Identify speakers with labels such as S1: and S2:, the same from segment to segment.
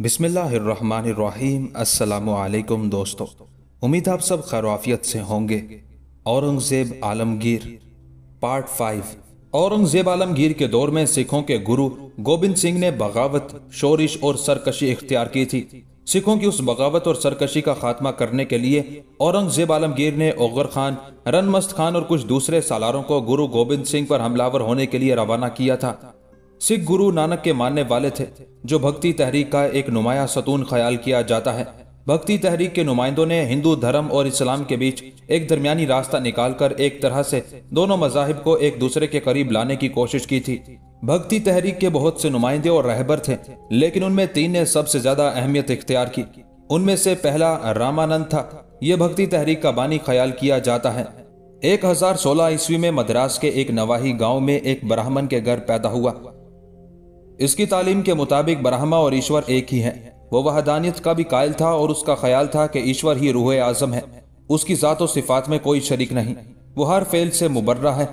S1: बिसमीम अल्लाम दोस्तों उम्मीद आप सब खैरवाफियत से होंगे औरंगज़ेब आलमगीर पार्ट फाइव औरंगज़ेब आलमगीर के दौर में सिखों के गुरु गोबिंद सिंह ने बगावत शोरिश और सरकशी इख्तियार की थी सिखों की उस बगावत और सरकशी का खात्मा करने के लिए औरंगजेब आलमगीर ने ओगर खान रनमस्त खान और कुछ दूसरे सालारों को गुरु गोबिंद सिंह पर हमलावर होने के लिए रवाना किया था सिख गुरु नानक के मानने वाले थे जो भक्ति तहरीक का एक नुमाया सतून ख्याल किया जाता है भक्ति तहरीक के नुमाइंदों ने हिंदू धर्म और इस्लाम के बीच एक दरमियानी रास्ता निकालकर एक तरह से दोनों मजाहब को एक दूसरे के करीब लाने की कोशिश की थी भक्ति तहरीक के बहुत से नुमाइंदे और रहबर थे लेकिन उनमें तीन ने सबसे ज्यादा अहमियत इख्तियार की उनमें से पहला रामानंद था यह भक्ति तहरीक का बानी ख्याल किया जाता है 1016 ईस्वी में मद्रास के एक नवाही गांव में एक ब्राह्मण के घर पैदा हुआ इसकी तालीम के मुताबिक ब्राह्मा और ईश्वर एक ही हैं। वो वहदानियत का भी कायल था और उसका ख्याल था कि ईश्वर ही रूह आजम है उसकी ज़ात और सिफात में कोई शरीक नहीं वो हर फेल से मुबर्रा है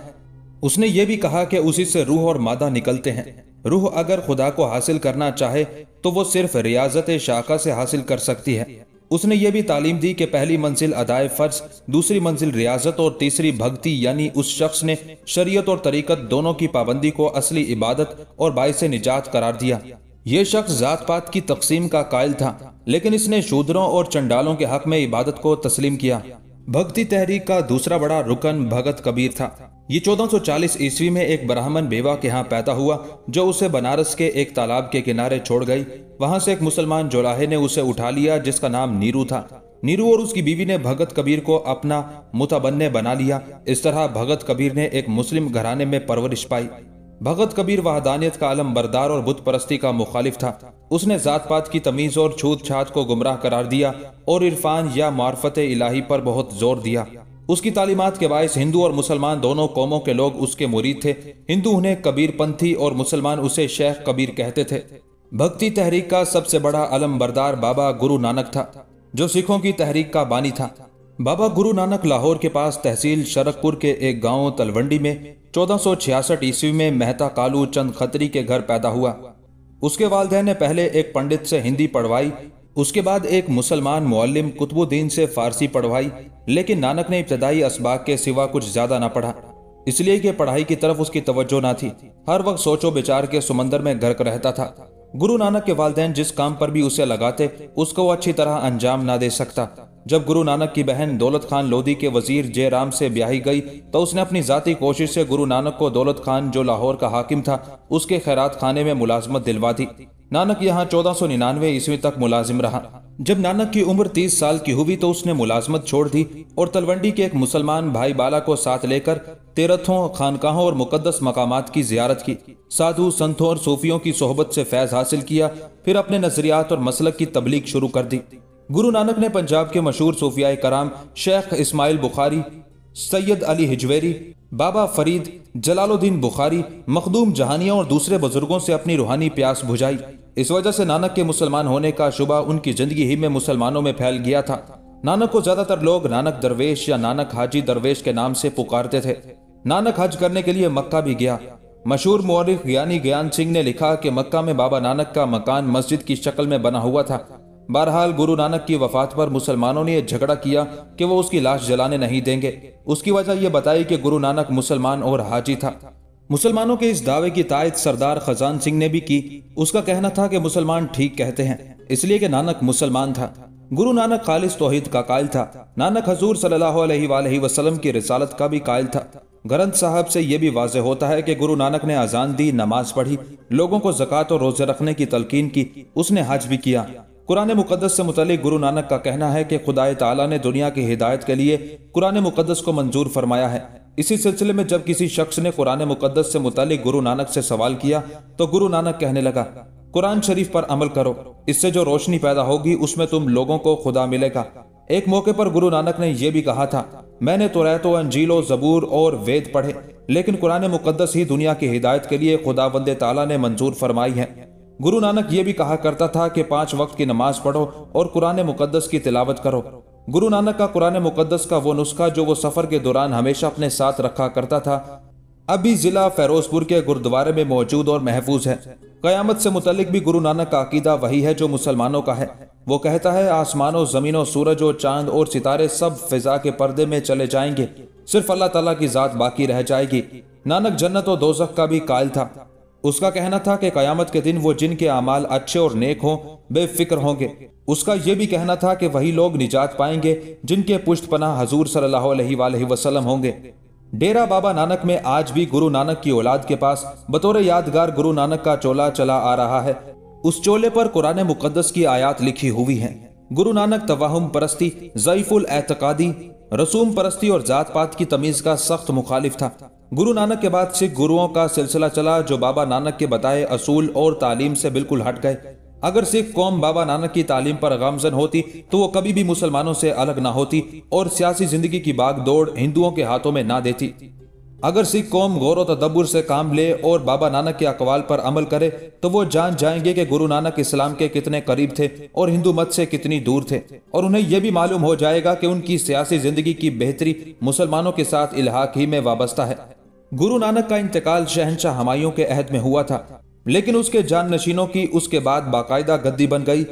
S1: उसने ये भी कहा कि उसी से रूह और मादा निकलते हैं रूह अगर खुदा को हासिल करना चाहे तो वो सिर्फ रियाजत शाखा से हासिल कर सकती है उसने ये भी तालीम दी कि पहली मंजिल अदाय फ़र्ज दूसरी मंजिल रियाजत और तीसरी भक्ति यानी उस शख्स ने शरीयत और तरीकत दोनों की पाबंदी को असली इबादत और से निजात करार दिया ये शख्स जात पात की तकसीम का कायल था लेकिन इसने शूद्रों और चंडालों के हक में इबादत को तस्लीम किया भक्ति तहरीक का दूसरा बड़ा रुकन भगत कबीर था ये 1440 ईस्वी में एक ब्राह्मण बेवा के यहाँ पैदा हुआ जो उसे बनारस के एक तालाब के किनारे छोड़ गई वहां से एक मुसलमान जोलाहे ने उसे उठा लिया जिसका नाम नीरू था नीरू और उसकी बीवी ने भगत कबीर को अपना मुताबन्ने बना लिया इस तरह भगत कबीर ने एक मुस्लिम घराने में परवरिश पाई भगत कबीर वहदानियत का आलम बरदार और बुत परस्ती का मुखालिफ था उसने जात पात की तमीज़ और छूत छात को गुमराह करार दिया और इरफान या मार्फत इलाही पर बहुत जोर दिया उसकी तालीमत के बायस हिंदू और मुसलमान दोनों कौमों के लोग उसके मुरीद थे हिंदू उन्हें कबीर पंथी और मुसलमान उसे शेख कबीर कहते थे भक्ति तहरीक का सबसे बड़ा अलम बरदार बाबा गुरु नानक था जो सिखों की तहरीक का बानी था बाबा गुरु नानक लाहौर के पास तहसील शरकपुर के एक गांव तलवंडी में 1466 ईस्वी में मेहता कालू चंद खत्री के घर पैदा हुआ उसके वालदे ने पहले एक पंडित से हिंदी पढ़वाई उसके बाद एक मुसलमान मुअल्लिम कुतुबुद्दीन से फारसी पढ़वाई लेकिन नानक ने इब्तदाई इसबाक के सिवा कुछ ज्यादा ना पढ़ा इसलिए कि पढ़ाई की तरफ उसकी तवज्जो ना थी हर वक्त सोचो विचार के समंदर में गर्क रहता था गुरु नानक के वालदेन जिस काम पर भी उसे लगाते उसको वो अच्छी तरह अंजाम ना दे सकता जब गुरु नानक की बहन दौलत खान लोधी के वजीर जय राम से ब्याही गई तो उसने अपनी जाती कोशिश से गुरु नानक को दौलत खान जो लाहौर का हाकिम था उसके खैरात खाने में मुलाजमत दिलवा दी नानक यहाँ चौदह सौ निन्यानवे ईस्वी तक मुलाजिम रहा जब नानक की उम्र तीस साल की हुई तो उसने मुलाजमत छोड़ दी और तलवंडी के एक मुसलमान भाई बाला को साथ लेकर तेरथों खानकाहों और मुकदस मकाम की जियारत की साधु संतों और सूफियों की सोहबत से फैज हासिल किया फिर अपने नजरियात और मसलक की तबलीग शुरू कर दी गुरु नानक ने पंजाब के मशहूर सूफिया कराम शेख इसमाइल बुखारी सैयद अली हिजवेरी बाबा फरीद जलालुद्दीन बुखारी मखदूम जहानिया और दूसरे बुजुर्गों से अपनी रूहानी प्यास बुझाई इस वजह से नानक के मुसलमान होने का शुबा उनकी जिंदगी ही में मुसलमानों में फैल गया था नानक को ज्यादातर लोग नानक दरवेश या नानक हाजी दरवेश के नाम से पुकारते थे नानक हज करने के लिए मक्का भी गया मशहूर मौरख ज्ञानी ज्ञान सिंह ने लिखा कि मक्का में बाबा नानक का मकान मस्जिद की शक्ल में बना हुआ था बहरहाल गुरु नानक की वफात पर मुसलमानों ने यह झगड़ा किया कि वो उसकी लाश जलाने नहीं देंगे उसकी वजह यह बताई कि गुरु नानक मुसलमान और हाजी था मुसलमानों के इस दावे की तायद सरदार खजान सिंह ने भी की उसका कहना था कि मुसलमान ठीक कहते हैं इसलिए कि नानक मुसलमान था गुरु नानक खालिस तोहिद का कायल था नानक हजूर सल्लल्लाहु की रिसालत का भी कायल था ग्रंथ साहब से यह भी वाज होता है कि गुरु नानक ने अजान दी नमाज पढ़ी लोगों को जक़ात और रोजे रखने की तलकीन की उसने हज भी किया कुरान मुकदस से मुतल गुरु नानक का कहना है कि खुदा तला ने दुनिया की हिदायत के लिए कुरान मुकदस को मंजूर फरमाया है इसी सिलसिले में जब किसी शख्स ने कुरान मुकदस से मुतालिक गुरु नानक से सवाल किया तो गुरु नानक कहने लगा कुरान शरीफ पर अमल करो इससे जो रोशनी पैदा होगी उसमें तुम लोगों को खुदा मिलेगा एक मौके पर गुरु नानक ने यह भी कहा था मैंने रैतो अंजीलो जबूर और वेद पढ़े लेकिन कुरान मुकदस ही दुनिया की हिदायत के लिए खुदा वंद ताला ने मंजूर फरमाई है गुरु नानक ये भी कहा करता था कि पांच वक्त की नमाज पढ़ो और कुरान मुकदस की तिलावत करो गुरु नानक का कुरान मुकदस का वो नुस्खा जो वो सफ़र के दौरान हमेशा अपने साथ रखा करता था अभी ज़िला फ़ैरोज़पुर के गुरुद्वारे में मौजूद और महफूज है क़यामत से मुतलिक भी गुरु नानक का अकीदा वही है जो मुसलमानों का है वो कहता है आसमानों ज़मीनों सूरज और चांद और सितारे सब फिजा के पर्दे में चले जाएंगे सिर्फ अल्लाह तला की ज़ात बाकी रह जाएगी नानक जन्नत और दोजक का भी कायल था उसका कहना था कि कयामत के दिन वो जिनके अमाल अच्छे और नेक हों बेफिक्र होंगे उसका यह भी कहना था कि वही लोग निजात पाएंगे जिनके पुष्ट पना हजूर सल्लाम होंगे डेरा बाबा नानक में आज भी गुरु नानक की औलाद के पास बतौर यादगार गुरु नानक का चोला चला आ रहा है उस चोले पर कुरान मुकदस की आयात लिखी हुई है गुरु नानक तवाहम परस्ती जयफुल एहतकादी रसूम परस्ती और जात पात की तमीज का सख्त मुखालिफ था गुरु नानक के बाद सिख गुरुओं का सिलसिला चला जो बाबा नानक के बताए असूल और तालीम से बिल्कुल हट गए अगर सिख कौम बाबा नानक की तालीम पर गामजन होती तो वो कभी भी मुसलमानों से अलग ना होती और सियासी जिंदगी की बागदौड़ हिंदुओं के हाथों में ना देती अगर सिख कौम गौर तदब्बर से काम ले और बाबा नानक के अकवाल पर अमल करे तो वो जान जाएंगे कि गुरु नानक इस्लाम के कितने करीब थे और हिंदू मत से कितनी दूर थे और उन्हें यह भी मालूम हो जाएगा कि उनकी सियासी जिंदगी की बेहतरी मुसलमानों के साथ इलाहा ही में वाबस्ता है गुरु नानक का इंतकाल शहनशाह हमायों के अहद में हुआ था लेकिन उसके जान नशीनों की उसके बाद बाकायदा गद्दी बन गई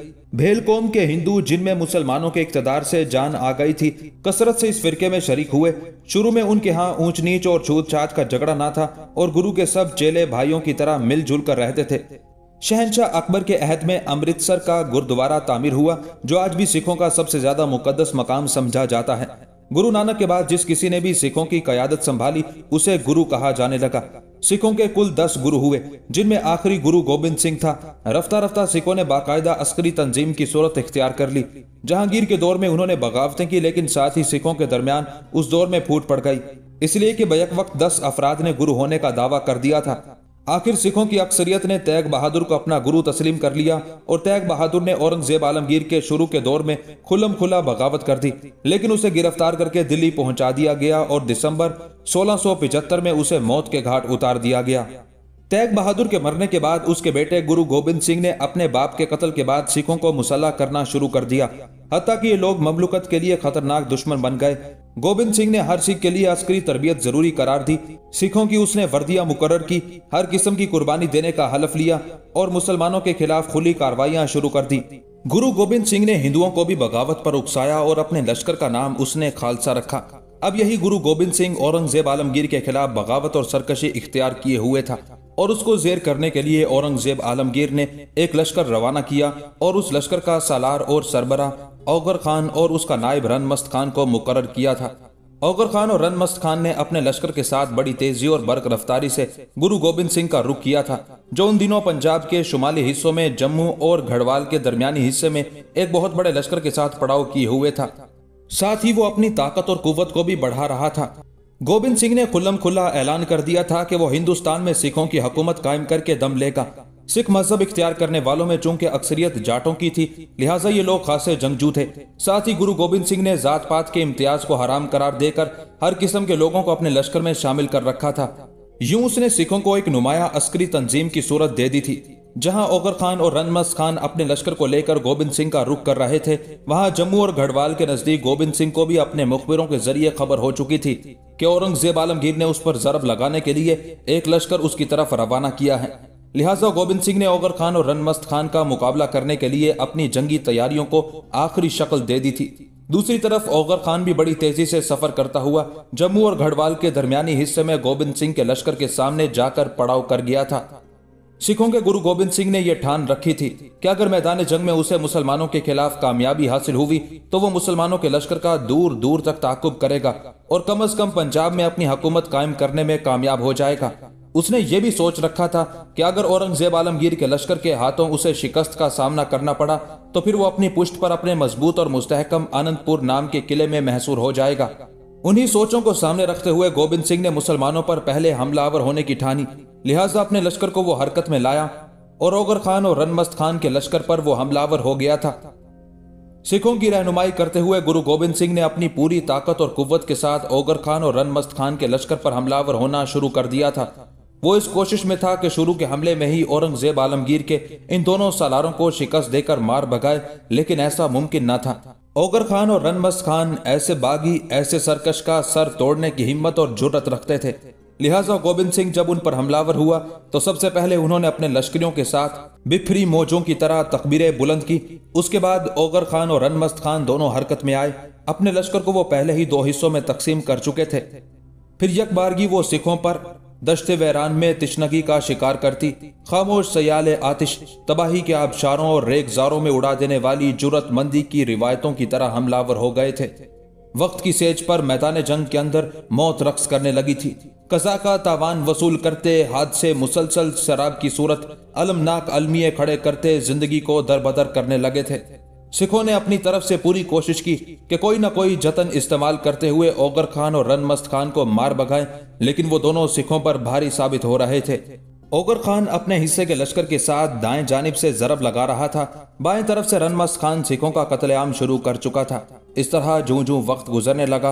S1: भेल कौम के हिंदू जिनमें मुसलमानों के इकतदार से जान आ गई थी कसरत से इस फिरके में शरीक हुए शुरू में उनके यहाँ ऊंच नीच और छूत छात का झगड़ा ना था और गुरु के सब चेले भाइयों की तरह मिलजुल कर रहते थे शहनशाह अकबर के अहद में अमृतसर का गुरुद्वारा तामिर हुआ जो आज भी सिखों का सबसे ज्यादा मुकदस मकाम समझा जाता है गुरु नानक के बाद जिस किसी ने भी सिखों की कयादत संभाली उसे गुरु कहा जाने लगा सिखों के कुल दस गुरु हुए जिनमें आखिरी गुरु गोविंद सिंह था रफ्ता रफ्ता सिखों ने बाकायदा अस्करी तंजीम की सूरत इख्तियार कर ली जहांगीर के दौर में उन्होंने बगावतें की लेकिन साथ ही सिखों के दरमियान उस दौर में फूट पड़ गई इसलिए कि बैक वक्त दस अफराद ने गुरु होने का दावा कर दिया था आखिर सिखों की अक्सरियत ने तैग बहादुर को अपना गुरु तस्लीम कर लिया और तैग बहादुर ने औरंगजेब आलमगीर के शुरू के दौर में खुलम खुला बगावत कर दी लेकिन उसे गिरफ्तार करके दिल्ली पहुंचा दिया गया और दिसंबर 1675 में उसे मौत के घाट उतार दिया गया तैग बहादुर के मरने के बाद उसके बेटे गुरु गोविंद सिंह ने अपने बाप के कत्ल के बाद सिखों को मुसल्ला करना शुरू कर दिया हत्या कि ये लोग ममलुकत के लिए खतरनाक दुश्मन बन गए गोविंद सिंह ने हर सिख के लिए अस्करी तरबियत जरूरी करार दी सिखों की उसने वर्दियां मुकर की हर किस्म की कुर्बानी देने का हलफ लिया और मुसलमानों के खिलाफ खुली कार्रवाइयां शुरू कर दी गुरु गोविंद सिंह ने हिंदुओं को भी बगावत पर उकसाया और अपने लश्कर का नाम उसने खालसा रखा अब यही गुरु गोविंद सिंह औरंगजेब आलमगीर के खिलाफ बगावत और सरकशी इख्तियार किए हुए था और उसको जेर करने के लिए औरंगजेब आलमगीर ने एक लश्कर रवाना किया और उस लश्कर का सालार और सरबरा औगर खान और उसका नायब रनमस्त खान को मुकर किया था औगर खान और रनमस्त खान ने अपने लश्कर के साथ बड़ी तेजी और बर्क रफ्तारी से गुरु गोबिंद सिंह का रुख किया था जो उन दिनों पंजाब के शुमाली हिस्सों में जम्मू और घड़वाल के दरमियानी हिस्से में एक बहुत बड़े लश्कर के साथ पड़ाव किए हुए था साथ ही वो अपनी ताकत और कुत को भी बढ़ा रहा था गोविंद सिंह ने खुल्लम खुल्ला ऐलान कर दिया था कि वो हिंदुस्तान में सिखों की हुकूमत कायम करके दम लेगा सिख मजहब इख्तियार करने वालों में चूंकि अक्सरियत जाटों की थी लिहाजा ये लोग खासे जंगजू थे साथ ही गुरु गोविंद सिंह ने जात पात के इम्तियाज को हराम करार देकर हर किस्म के लोगों को अपने लश्कर में शामिल कर रखा था यूं उसने सिखों को एक नुमाया अस्करी तंजीम की सूरत दे दी थी जहां ओगर खान और रनमस खान अपने लश्कर को लेकर गोविंद सिंह का रुख कर रहे थे वहां जम्मू और गढ़वाल के नजदीक गोविंद सिंह को भी अपने मुखबिरों के जरिए खबर हो चुकी थी कि औरंगजेब आलमगीर ने उस पर जरब लगाने के लिए एक लश्कर उसकी तरफ रवाना किया है लिहाजा गोविंद सिंह ने ओगर खान और रनमस्त खान का मुकाबला करने के लिए अपनी जंगी तैयारियों को आखिरी शक्ल दे दी थी दूसरी तरफ ओगर खान भी बड़ी तेजी से सफर करता हुआ जम्मू और गढ़वाल के दरमियानी हिस्से में गोविंद सिंह के लश्कर के सामने जाकर पड़ाव कर गया था सिखों के गुरु गोविंद सिंह ने यह ठान रखी थी कि अगर मैदान जंग में उसे मुसलमानों के खिलाफ कामयाबी हासिल हुई तो वो मुसलमानों के लश्कर का दूर दूर तक ताकुब करेगा और कम अज कम पंजाब में अपनी हुकूमत कायम करने में कामयाब हो जाएगा उसने ये भी सोच रखा था कि अगर औरंगजेब आलमगीर के लश्कर के हाथों उसे शिकस्त का सामना करना पड़ा तो फिर वो अपनी पुष्ट पर अपने मजबूत और मुस्तहकम आनंदपुर नाम के किले में महसूर हो जाएगा उन्हीं सोचों को सामने रखते हुए गोविंद सिंह ने मुसलमानों पर पहले हमलावर होने की ठानी लिहाजा अपने लश्कर को वो हरकत में लाया और ओगर खान और रनमस्त खान के लश्कर पर वो हमलावर हो गया था सिखों की रहनुमाई करते हुए गुरु गोविंद सिंह ने अपनी पूरी ताकत और कुत के साथ ओगर खान और रनमस्त खान के लश्कर पर हमलावर होना शुरू कर दिया था वो इस कोशिश में था कि शुरू के हमले में ही औरंगजेब आलमगीर के इन दोनों सालारों को शिकस्त देकर मार भगाए लेकिन ऐसा मुमकिन न था ओगर खान और रनमस खान ऐसे बागी ऐसे सरकश का सर तोड़ने की हिम्मत और जुरत रखते थे लिहाजा गोविंद सिंह जब उन पर हमलावर हुआ तो सबसे पहले उन्होंने अपने लश्करियों के साथ बिफरी मोजों की तरह तकबीरें बुलंद की उसके बाद ओगर खान और रनमस्त खान दोनों हरकत में आए अपने लश्कर को वो पहले ही दो हिस्सों में तकसीम कर चुके थे फिर यकबारगी वो सिखों पर दश्त वैरान में तिश्नगी का शिकार करती खामोश सयाल आतिश तबाही के आबशारों और रेगजारों में उड़ा देने वाली जरूरतमंदी की रिवायतों की तरह हमलावर हो गए थे वक्त की सेज पर मैदान जंग के अंदर मौत रक्स करने लगी थी कजा का तावान वसूल करते हादसे मुसलसल शराब की सूरत अलमनाक अलमिये खड़े करते जिंदगी को दरबदर करने लगे थे सिखों ने अपनी तरफ से पूरी कोशिश की कि कोई ना कोई जतन इस्तेमाल करते हुए ओगर खान और रनमस्त खान को मार भगाएं, लेकिन वो दोनों सिखों पर भारी साबित हो रहे थे ओगर खान अपने हिस्से के लश्कर के साथ दाएं जानब से जरब लगा रहा था बाएं तरफ से रनमस्त खान सिखों का कतलेआम शुरू कर चुका था इस तरह जू जू वक्त गुजरने लगा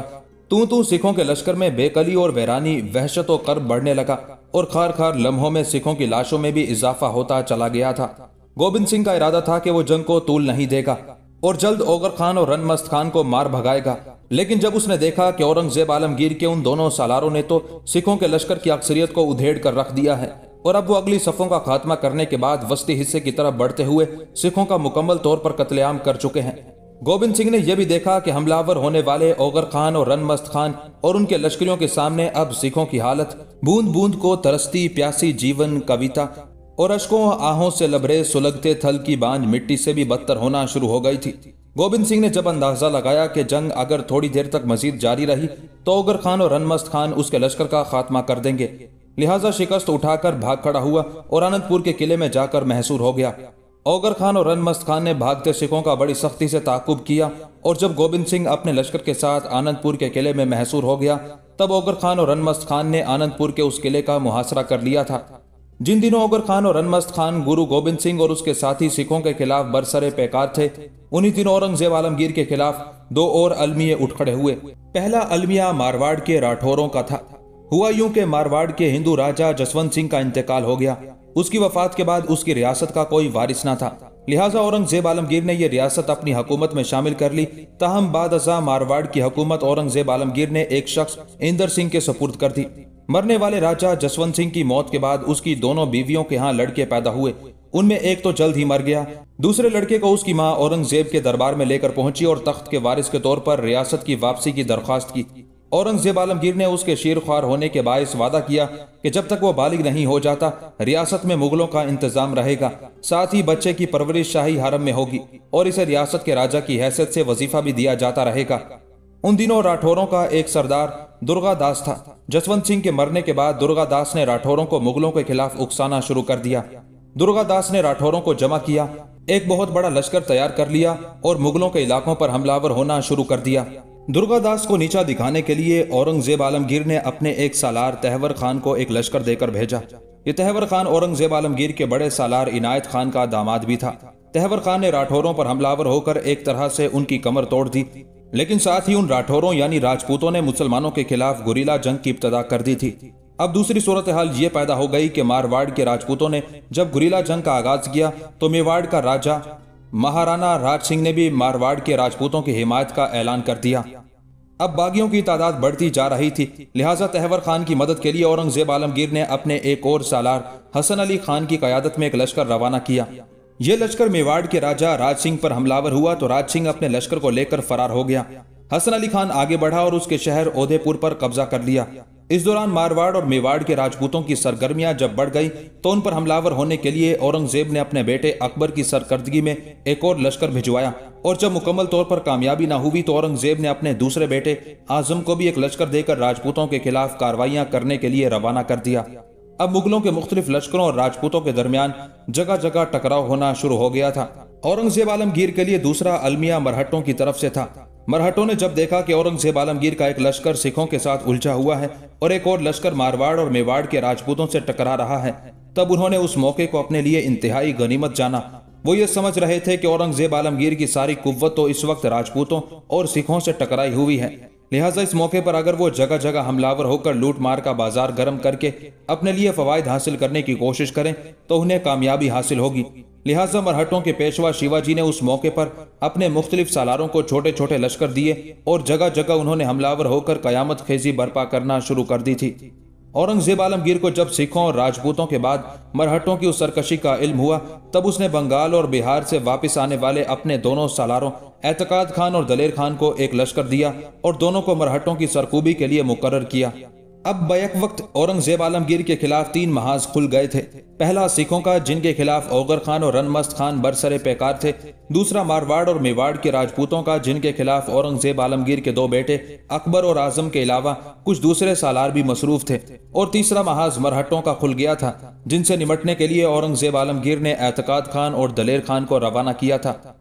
S1: तू तू सिखों के लश्कर में बेकली और वैरानी वहशतों कर बढ़ने लगा और खार खार लम्हों में सिखों की लाशों में भी इजाफा होता चला गया था गोविंद सिंह का इरादा था कि वो जंग को तूल नहीं देगा और जल्द ओगर खान और रनमस्त खान को मार भगाएगा लेकिन जब उसने देखा कि औरंगजेब आलमगीर के उन दोनों सालारों ने तो सिखों के लश्कर की अक्सरियत को उधेड़ कर रख दिया है और अब वो अगली सफ़ों का खात्मा करने के बाद वस्ती हिस्से की तरफ बढ़ते हुए सिखों का मुकम्मल तौर पर कत्लेआम कर चुके हैं गोविंद सिंह ने यह भी देखा कि हमलावर होने वाले ओगर खान और रनमस्त खान और उनके लश्करियों के सामने अब सिखों की हालत बूंद बूंद को तरसती प्यासी जीवन कविता और अशकों आहों से लबरे सुलगते थल की बांझ मिट्टी से भी बदतर होना शुरू हो गई थी गोविंद सिंह ने जब अंदाजा लगाया कि जंग अगर थोड़ी देर तक मजीद जारी रही तो उगर खान और रनमस्त खान उसके लश्कर का खात्मा कर देंगे लिहाजा शिकस्त उठाकर भाग खड़ा हुआ और अनंतपुर के किले में जाकर महसूर हो गया ओगर खान और रनमस्त खान ने भागते सिखों का बड़ी सख्ती से ताकुब किया और जब गोविंद सिंह अपने लश्कर के साथ आनंदपुर के किले में महसूर हो गया तब ओगर खान और रनमस्त खान ने आनंदपुर के उस किले का मुहासरा कर लिया था जिन दिनों ओगर खान और अनमस्त खान गुरु गोबिंद सिंह और उसके साथी सिखों के खिलाफ बरसरे पैकार थे उन्हीं दिनों औरंगजेब आलमगीर के खिलाफ दो और अलमिये उठ खड़े हुए पहला अलमिया मारवाड़ के राठौरों का था हुआ यूं के मारवाड़ के हिंदू राजा जसवंत सिंह का इंतकाल हो गया उसकी वफात के बाद उसकी रियासत का कोई वारिस ना था लिहाजा औरंगजेब आलमगीर ने यह रियासत अपनी हकूमत में शामिल कर ली तहम बाद मारवाड़ की हकूमत औरंगजेब आलमगीर ने एक शख्स इंदर सिंह के सपुर्द कर दी मरने वाले राजा जसवंत सिंह की मौत के बाद उसकी दोनों बीवियों के यहाँ लड़के पैदा हुए उनमें एक तो जल्द ही मर गया दूसरे लड़के को उसकी माँ औरंगजेब के दरबार में लेकर पहुंची और तख्त के वारिस के तौर पर रियासत की वापसी की दरख्वास्त की औरंगजेब आलमगीर ने उसके शेर ख्वार होने के बायस वादा किया कि जब तक वो बालिग नहीं हो जाता रियासत में मुगलों का इंतजाम रहेगा साथ ही बच्चे की परवरिश शाही हरम में होगी और इसे रियासत के राजा की हैसियत से वजीफा भी दिया जाता रहेगा उन दिनों राठौरों का एक सरदार दुर्गादास था जसवंत सिंह के मरने के बाद दुर्गादास ने राठौरों को मुगलों के खिलाफ उकसाना शुरू कर दिया दुर्गादास ने राठौरों को जमा किया एक बहुत बड़ा लश्कर तैयार कर लिया और मुगलों के इलाकों पर हमलावर होना शुरू कर दिया दुर्गादास को नीचा दिखाने के लिए औरंगजेब आलमगीर ने अपने एक सालार तहवर खान को एक लश्कर देकर भेजा ये तहवर खान औरंगजेब आलमगीर के बड़े सालार इनायत खान का दामाद भी था तहवर खान ने राठौरों पर हमलावर होकर एक तरह से उनकी कमर तोड़ दी लेकिन साथ ही उन राठौरों यानी राजपूतों ने मुसलमानों के खिलाफ गुरीला जंग की इब्तदा कर दी थी अब दूसरी सूरत हाल ये पैदा हो गई कि मारवाड़ के राजपूतों ने जब गुरीला जंग का आगाज किया तो मेवाड़ का राजा महाराणा राज सिंह ने भी मारवाड़ के राजपूतों की हिमायत का ऐलान कर दिया अब बागियों की तादाद बढ़ती जा रही थी लिहाजा तहवर खान की मदद के लिए औरंगजेब आलमगीर ने अपने एक और सालार हसन अली खान की क्यादत में एक लश्कर रवाना किया ये लश्कर मेवाड़ के राजा राज सिंह पर हमलावर हुआ तो राज सिंह अपने लश्कर को लेकर फरार हो गया हसन अली खान आगे बढ़ा और उसके शहर उदयपुर पर कब्जा कर लिया इस दौरान मारवाड़ और मेवाड़ के राजपूतों की सरगर्मियां जब बढ़ गई तो उन पर हमलावर होने के लिए औरंगजेब ने अपने बेटे अकबर की सरकर्दगी में एक और लश्कर भिजवाया और जब मुकम्मल तौर पर कामयाबी न हुई तो औरंगजेब ने अपने दूसरे बेटे आजम को भी एक लश्कर देकर राजपूतों के खिलाफ कार्रवाइया करने के लिए रवाना कर दिया अब मुगलों के मुख्तलिफ लश्करों और राजपूतों के दरमियान जगह जगह टकराव होना शुरू हो गया था औरंगजेब आलमगीर के लिए दूसरा अलमिया मरहटों की तरफ से था मरहटों ने जब देखा कि औरंगजेब आलमगीर का एक लश्कर सिखों के साथ उलझा हुआ है और एक और लश्कर मारवाड़ और मेवाड़ के राजपूतों से टकरा रहा है तब उन्होंने उस मौके को अपने लिए इंतहाई गनीमत जाना वो ये समझ रहे थे कि औरंगजेब आलमगीर की सारी कुत तो इस वक्त राजपूतों और सिखों से टकराई हुई है लिहाजा इस मौके पर अगर वो जगह जगह हमलावर होकर लूटमार का बाजार गर्म करके अपने लिए फवायद हासिल करने की कोशिश करें तो उन्हें कामयाबी हासिल होगी लिहाजा मरहटों के पेशवा शिवाजी ने उस मौके पर अपने मुख्तलिफ सालारों को छोटे छोटे लश्कर दिए और जगह जगह उन्होंने हमलावर होकर कयामत खेजी बर्पा करना शुरू कर दी थी औरंगजेब आलमगीर को जब सिखों और राजपूतों के बाद मरहटों की उस सरकशी का इल्म हुआ तब उसने बंगाल और बिहार से वापस आने वाले अपने दोनों सालारों एतकाद खान और दलेर खान को एक लश्कर दिया और दोनों को मरहटों की सरकूबी के लिए मुकर किया अब बैक वक्त औरंगजेब आलमगीर के खिलाफ तीन महाज खुल गए थे पहला सिखों का जिनके खिलाफ ओगर खान और रनमस्त खान बरसरे पेकार थे दूसरा मारवाड़ और मेवाड़ के राजपूतों का जिनके खिलाफ औरंगजेब आलमगीर के दो बेटे अकबर और आजम के अलावा कुछ दूसरे सालार भी मसरूफ थे और तीसरा महाज मरहटों का खुल गया था जिनसे निमटने के लिए औरंगजेब आलमगीर ने एतकाद खान और दलेर खान को रवाना किया था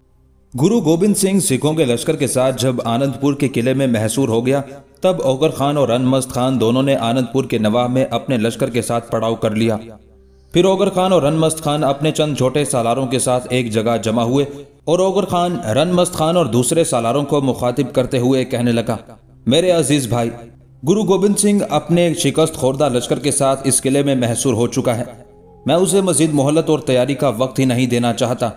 S1: गुरु गोबिंद सिंह सिखों के लश्कर के साथ जब आनंदपुर के किले में महसूर हो गया तब ओगर खान और रनमस्त खान दोनों ने आनंदपुर के नवाब में अपने लश्कर के साथ पड़ाव कर लिया फिर ओगर खान और रनमस्त खान अपने चंद छोटे सालारों के साथ एक जगह जमा हुए और ओगर खान रनमस्त खान और दूसरे सालारों को मुखातिब करते हुए कहने लगा मेरे अजीज भाई गुरु गोबिंद सिंह अपने शिकस्त खोरदा लश्कर के साथ इस किले में महसूर हो चुका है मैं उसे मजीद मोहलत और तैयारी का वक्त ही नहीं देना चाहता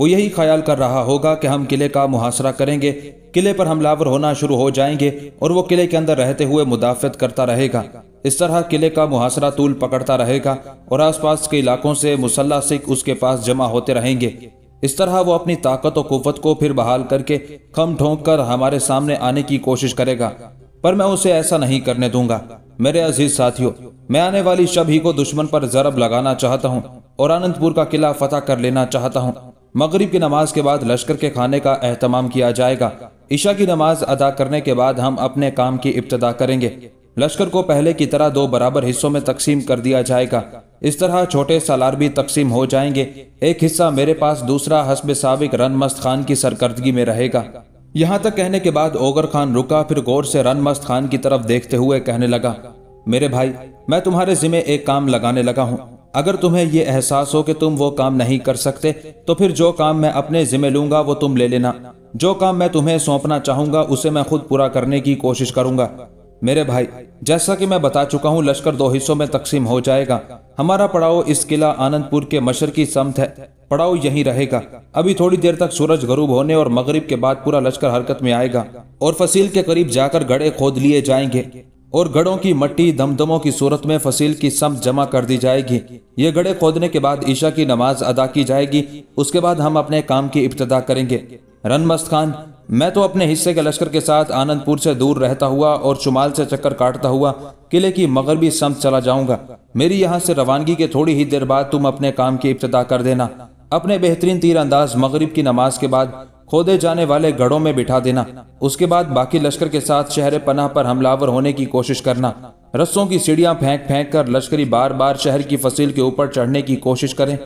S1: वो यही ख्याल कर रहा होगा कि हम किले का मुहासरा करेंगे किले पर हमलावर होना शुरू हो जाएंगे और वो किले के अंदर रहते हुए मुदाफ़त करता रहेगा इस तरह किले का मुहासरा तूल पकड़ता रहेगा और आसपास के इलाकों से मुसल्ला सिख उसके पास जमा होते रहेंगे इस तरह वो अपनी ताकत और कुत को फिर बहाल करके खम ठोंक कर हमारे सामने आने की कोशिश करेगा पर मैं उसे ऐसा नहीं करने दूंगा मेरे अजीज साथियों मैं आने वाली शब ही को दुश्मन पर जरब लगाना चाहता हूँ और अनंतपुर का किला फतेह कर लेना चाहता हूँ मगरिब की नमाज के बाद लश्कर के खाने का अहतमाम किया जाएगा ईशा की नमाज अदा करने के बाद हम अपने काम की इब्तदा करेंगे लश्कर को पहले की तरह दो बराबर हिस्सों में तकसीम कर दिया जाएगा इस तरह छोटे सालार भी तकसीम हो जाएंगे एक हिस्सा मेरे पास दूसरा हसब सबक रन मस्त खान की सरकर्दगी में रहेगा यहाँ तक कहने के बाद ओगर खान रुका फिर गौर से रन मस्त खान की तरफ देखते हुए कहने लगा मेरे भाई मैं तुम्हारे जिम्मे एक काम लगाने लगा हूँ अगर तुम्हें ये एहसास हो कि तुम वो काम नहीं कर सकते तो फिर जो काम मैं अपने जिम्मे लूंगा वो तुम ले लेना जो काम मैं तुम्हें सौंपना चाहूंगा उसे मैं खुद पूरा करने की कोशिश करूंगा मेरे भाई जैसा कि मैं बता चुका हूं लश्कर दो हिस्सों में तकसीम हो जाएगा हमारा पड़ाव इस किला आनंदपुर के मशरकी समत है पड़ाव यहीं रहेगा अभी थोड़ी देर तक सूरज गरूब होने और मगरिब के बाद पूरा लश्कर हरकत में आएगा और फसील के करीब जाकर गड़े खोद लिए जाएंगे और गढ़ों की मट्टी दमदमों की सूरत में फसील की सम जमा कर दी जाएगी ये गड़े खोदने के बाद ईशा की नमाज अदा की जाएगी उसके बाद हम अपने काम की इब्तदा करेंगे रनमस्त खान मैं तो अपने हिस्से के लश्कर के साथ आनंदपुर से दूर रहता हुआ और शुमाल से चक्कर काटता हुआ किले की मगरबी सम चला जाऊंगा मेरी यहाँ से रवानगी के थोड़ी ही देर बाद तुम अपने काम की इब्तदा कर देना अपने बेहतरीन तीर अंदाज मगरब की नमाज के बाद खोदे जाने वाले गढ़ों में बिठा देना उसके बाद बाकी लश्कर के साथ शहर पनाह पर हमलावर होने की कोशिश करना रस्सों की सीढ़ियां फेंक फेंक कर लश्करी बार बार शहर की फसील के ऊपर चढ़ने की कोशिश करें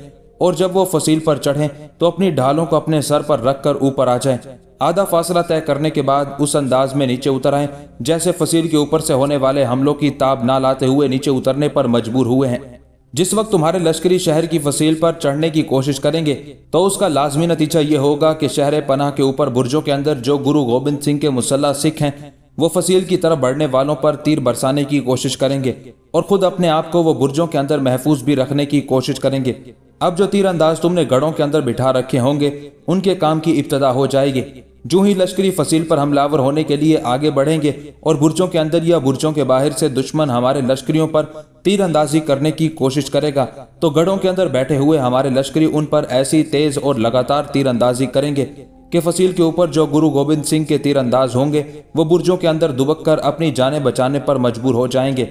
S1: और जब वो फसील पर चढ़ें तो अपनी ढालों को अपने सर पर रख कर ऊपर आ जाएं। आधा फासला तय करने के बाद उस अंदाज में नीचे उतर आए जैसे फसील के ऊपर से होने वाले हमलों की ताब ना लाते हुए नीचे उतरने पर मजबूर हुए हैं जिस वक्त तुम्हारे लश्करी शहर की फसील पर चढ़ने की कोशिश करेंगे तो उसका लाजमी नतीजा ये होगा कि शहर पनाह के ऊपर बुर्जों के अंदर जो गुरु गोबिंद सिंह के मुसल्ला सिख हैं वो फसील की तरफ बढ़ने वालों पर तीर बरसाने की कोशिश करेंगे और खुद अपने आप को वो बुर्जों के अंदर महफूज भी रखने की कोशिश करेंगे अब जो तीर अंदाज तुमने गढ़ों के अंदर बिठा रखे होंगे उनके काम की इब्तदा हो जाएगी जो ही लश्करी फसील पर हमलावर होने के लिए आगे बढ़ेंगे और बुर्जों के अंदर या बुर्जों के बाहर से दुश्मन हमारे लश्करियों पर अंदाजी करने की कोशिश करेगा तो गढ़ों के अंदर बैठे हुए हमारे लश्करी उन पर ऐसी तेज और लगातार अंदाजी करेंगे कि फसील के ऊपर जो गुरु गोविंद सिंह के अंदाज होंगे वो बुर्जों के अंदर दुबक कर अपनी जाने बचाने पर मजबूर हो जाएंगे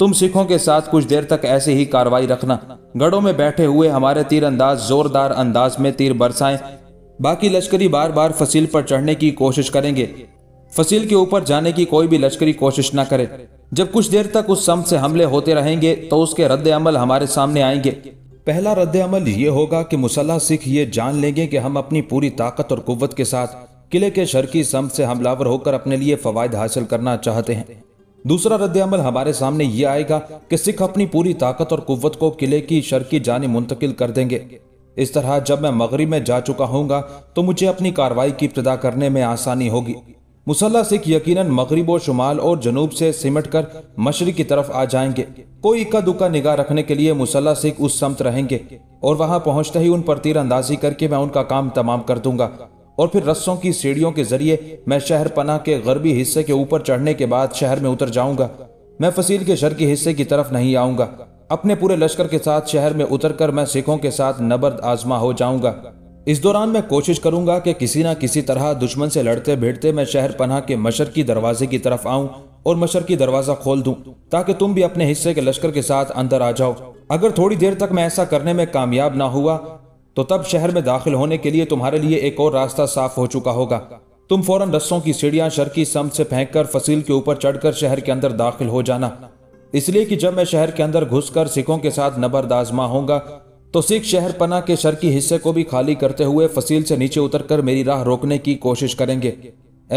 S1: तुम सिखों के साथ कुछ देर तक ऐसे ही कार्रवाई रखना गढ़ों में बैठे हुए हमारे अंदाज जोरदार अंदाज में तीर बरसाएं बाकी लश्करी बार बार फसील पर चढ़ने की कोशिश करेंगे फसील के ऊपर जाने की कोई भी लश्करी कोशिश ना करे जब कुछ देर तक उस सम से हमले होते रहेंगे तो उसके रद्द अमल हमारे सामने आएंगे पहला रद्द अमल ये होगा कि मुसल्ह सिख ये जान लेंगे कि हम अपनी पूरी ताकत और कुत के साथ किले के शर्की सम से हमलावर होकर अपने लिए फवायद हासिल करना चाहते हैं दूसरा रद्द अमल हमारे सामने ये आएगा कि सिख अपनी पूरी ताकत और कुत को किले की शर्की जाने मुंतकिल कर देंगे इस तरह जब मैं मगरी में जा चुका हूँ तो मुझे अपनी कार्रवाई की इब्तदा करने में आसानी होगी मुसल्ला सिख यकीन मगरब और शुमाल और जनूब से सिमट कर मशरक की तरफ आ जाएंगे कोई इक्का दुक्का निगाह रखने के लिए मुसल्ला सिख उस समत रहेंगे और वहां पहुंचते ही उन पर अंदाजी करके मैं उनका काम तमाम कर दूंगा और फिर रस्सों की सीढ़ियों के जरिए मैं शहर पना के गरबी हिस्से के ऊपर चढ़ने के बाद शहर में उतर जाऊंगा मैं फसील के शर के हिस्से की तरफ नहीं आऊंगा अपने पूरे लश्कर के साथ शहर में उतरकर मैं सिखों के साथ नबर्द आजमा हो जाऊंगा इस दौरान मैं कोशिश करूंगा कि किसी ना किसी तरह दुश्मन से लड़ते भिड़ते मैं शहर पनाह के मशर की दरवाजे की तरफ आऊं और मशर की दरवाजा खोल दूं ताकि तुम भी अपने हिस्से के लश्कर के साथ अंदर आ जाओ अगर थोड़ी देर तक मैं ऐसा करने में कामयाब ना हुआ तो तब शहर में दाखिल होने के लिए तुम्हारे लिए एक और रास्ता साफ हो चुका होगा तुम फौरन रस्सों की सीढ़ियां शर्की सम से फेंक कर फसील के ऊपर चढ़कर शहर के अंदर दाखिल हो जाना इसलिए कि जब मैं शहर के अंदर घुसकर सिखों के साथ नबरदाजमा होऊंगा तो सिख शहर पना के शर्की हिस्से को भी खाली करते हुए फसील से नीचे उतरकर मेरी राह रोकने की कोशिश करेंगे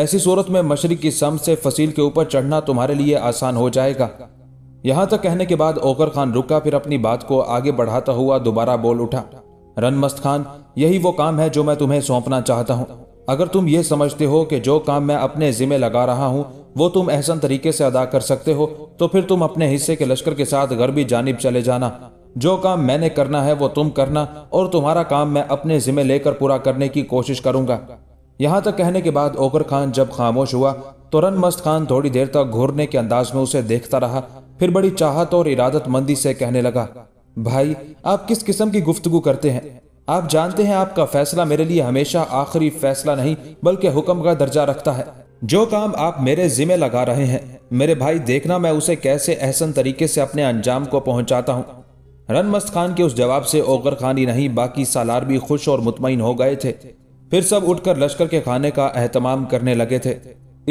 S1: ऐसी सूरत में मशरक की सम से फसील के ऊपर चढ़ना तुम्हारे लिए आसान हो जाएगा यहाँ तक कहने के बाद ओकर खान रुका फिर अपनी बात को आगे बढ़ाता हुआ दोबारा बोल उठा रनमस्त खान यही वो काम है जो मैं तुम्हें सौंपना चाहता हूँ अगर तुम ये समझते हो कि जो काम मैं अपने ज़िम्मे लगा रहा हूँ वो तुम एहसन तरीके से अदा कर सकते हो तो फिर तुम अपने हिस्से के लश्कर के साथ गरबी जानब चले जाना जो काम मैंने करना है वो तुम करना और तुम्हारा काम मैं अपने ज़िम्मे लेकर पूरा करने की कोशिश करूंगा यहाँ तक कहने के बाद ओकर खान जब खामोश हुआ तो रन मस्त खान थोड़ी देर तक घूरने के अंदाज में उसे देखता रहा फिर बड़ी चाहत और इरादतमंदी से कहने लगा भाई आप किस किस्म की गुफ्तगु करते हैं आप जानते हैं आपका फैसला मेरे लिए हमेशा आखिरी फैसला नहीं बल्कि हुक्म का दर्जा रखता है जो काम आप मेरे जिम्मे लगा रहे हैं मेरे भाई देखना मैं उसे कैसे अहसन तरीके से अपने अंजाम को पहुंचाता हूं रनमस्त खान के उस जवाब से ओगर खान ही नहीं बाकी सालार भी खुश और मुतमिन हो गए थे फिर सब उठकर लश्कर के खाने का अहतमाम करने लगे थे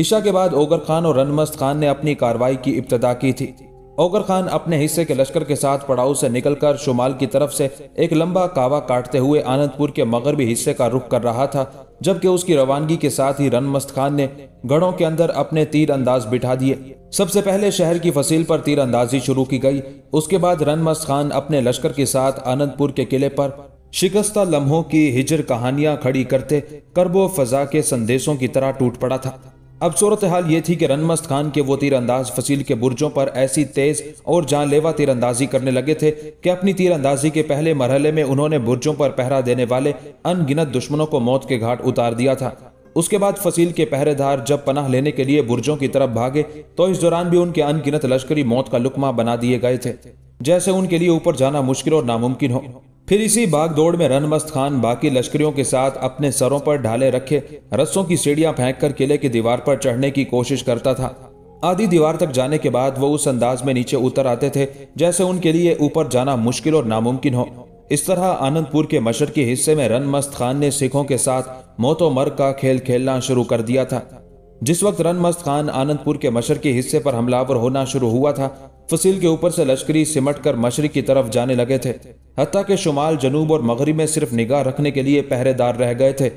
S1: ईशा के बाद ओगर खान और रनमस्त खान ने अपनी कार्रवाई की इब्तदा की थी ओगर खान अपने हिस्से के लश्कर के साथ पड़ाव से निकलकर शुमाल की तरफ से एक लंबा कावा काटते हुए आनंदपुर के मगरबी हिस्से का रुख कर रहा था जबकि उसकी रवानगी के साथ ही रनमस्त खान ने गढ़ों के अंदर अपने तीर अंदाज बिठा दिए सबसे पहले शहर की फसील पर तीर अंदाजी शुरू की गई उसके बाद रनमस्त खान अपने लश्कर के साथ आनंदपुर के किले पर शिकस्ता लम्हों की हिजर कहानियां खड़ी करते करबो फजा के संदेशों की तरह टूट पड़ा था अब सूरत हाल ये थी कि रनमस्त खान के वो तीरंदाज फसील के बुर्जों पर ऐसी तेज और जानलेवा तीरंदाजी करने लगे थे कि अपनी तीरंदाजी के पहले मरहले में उन्होंने बुर्जों पर पहरा देने वाले अनगिनत दुश्मनों को मौत के घाट उतार दिया था उसके बाद फसील के पहरेदार जब पनाह लेने के लिए बुर्जों की तरफ भागे तो इस दौरान भी उनके अनगिनत लश्करी मौत का लुकमा बना दिए गए थे जैसे उनके लिए ऊपर जाना मुश्किल और नामुमकिन हो फिर इसी दौड़ में रनमस्त खान बाकी लश्करियों के साथ अपने सरों पर ढाले रखे रस्सों की सीढ़ियां फेंककर किले की दीवार पर चढ़ने की कोशिश करता था आधी दीवार तक जाने के बाद वो उस अंदाज में नीचे उतर आते थे जैसे उनके लिए ऊपर जाना मुश्किल और नामुमकिन हो इस तरह आनंदपुर के मशरकी हिस्से में रनमस्त खान ने सिखों के साथ मोतो मर का खेल खेलना शुरू कर दिया था जिस वक्त रनमस्त खान आनंदपुर के मशरकी हिस्से पर हमलावर होना शुरू हुआ था फसील के ऊपर से लश्करी सिमट कर मशरक की तरफ जाने लगे थे हती के शुमाल जनूब और मगरब में सिर्फ निगाह रखने के लिए पहरेदार रह गए थे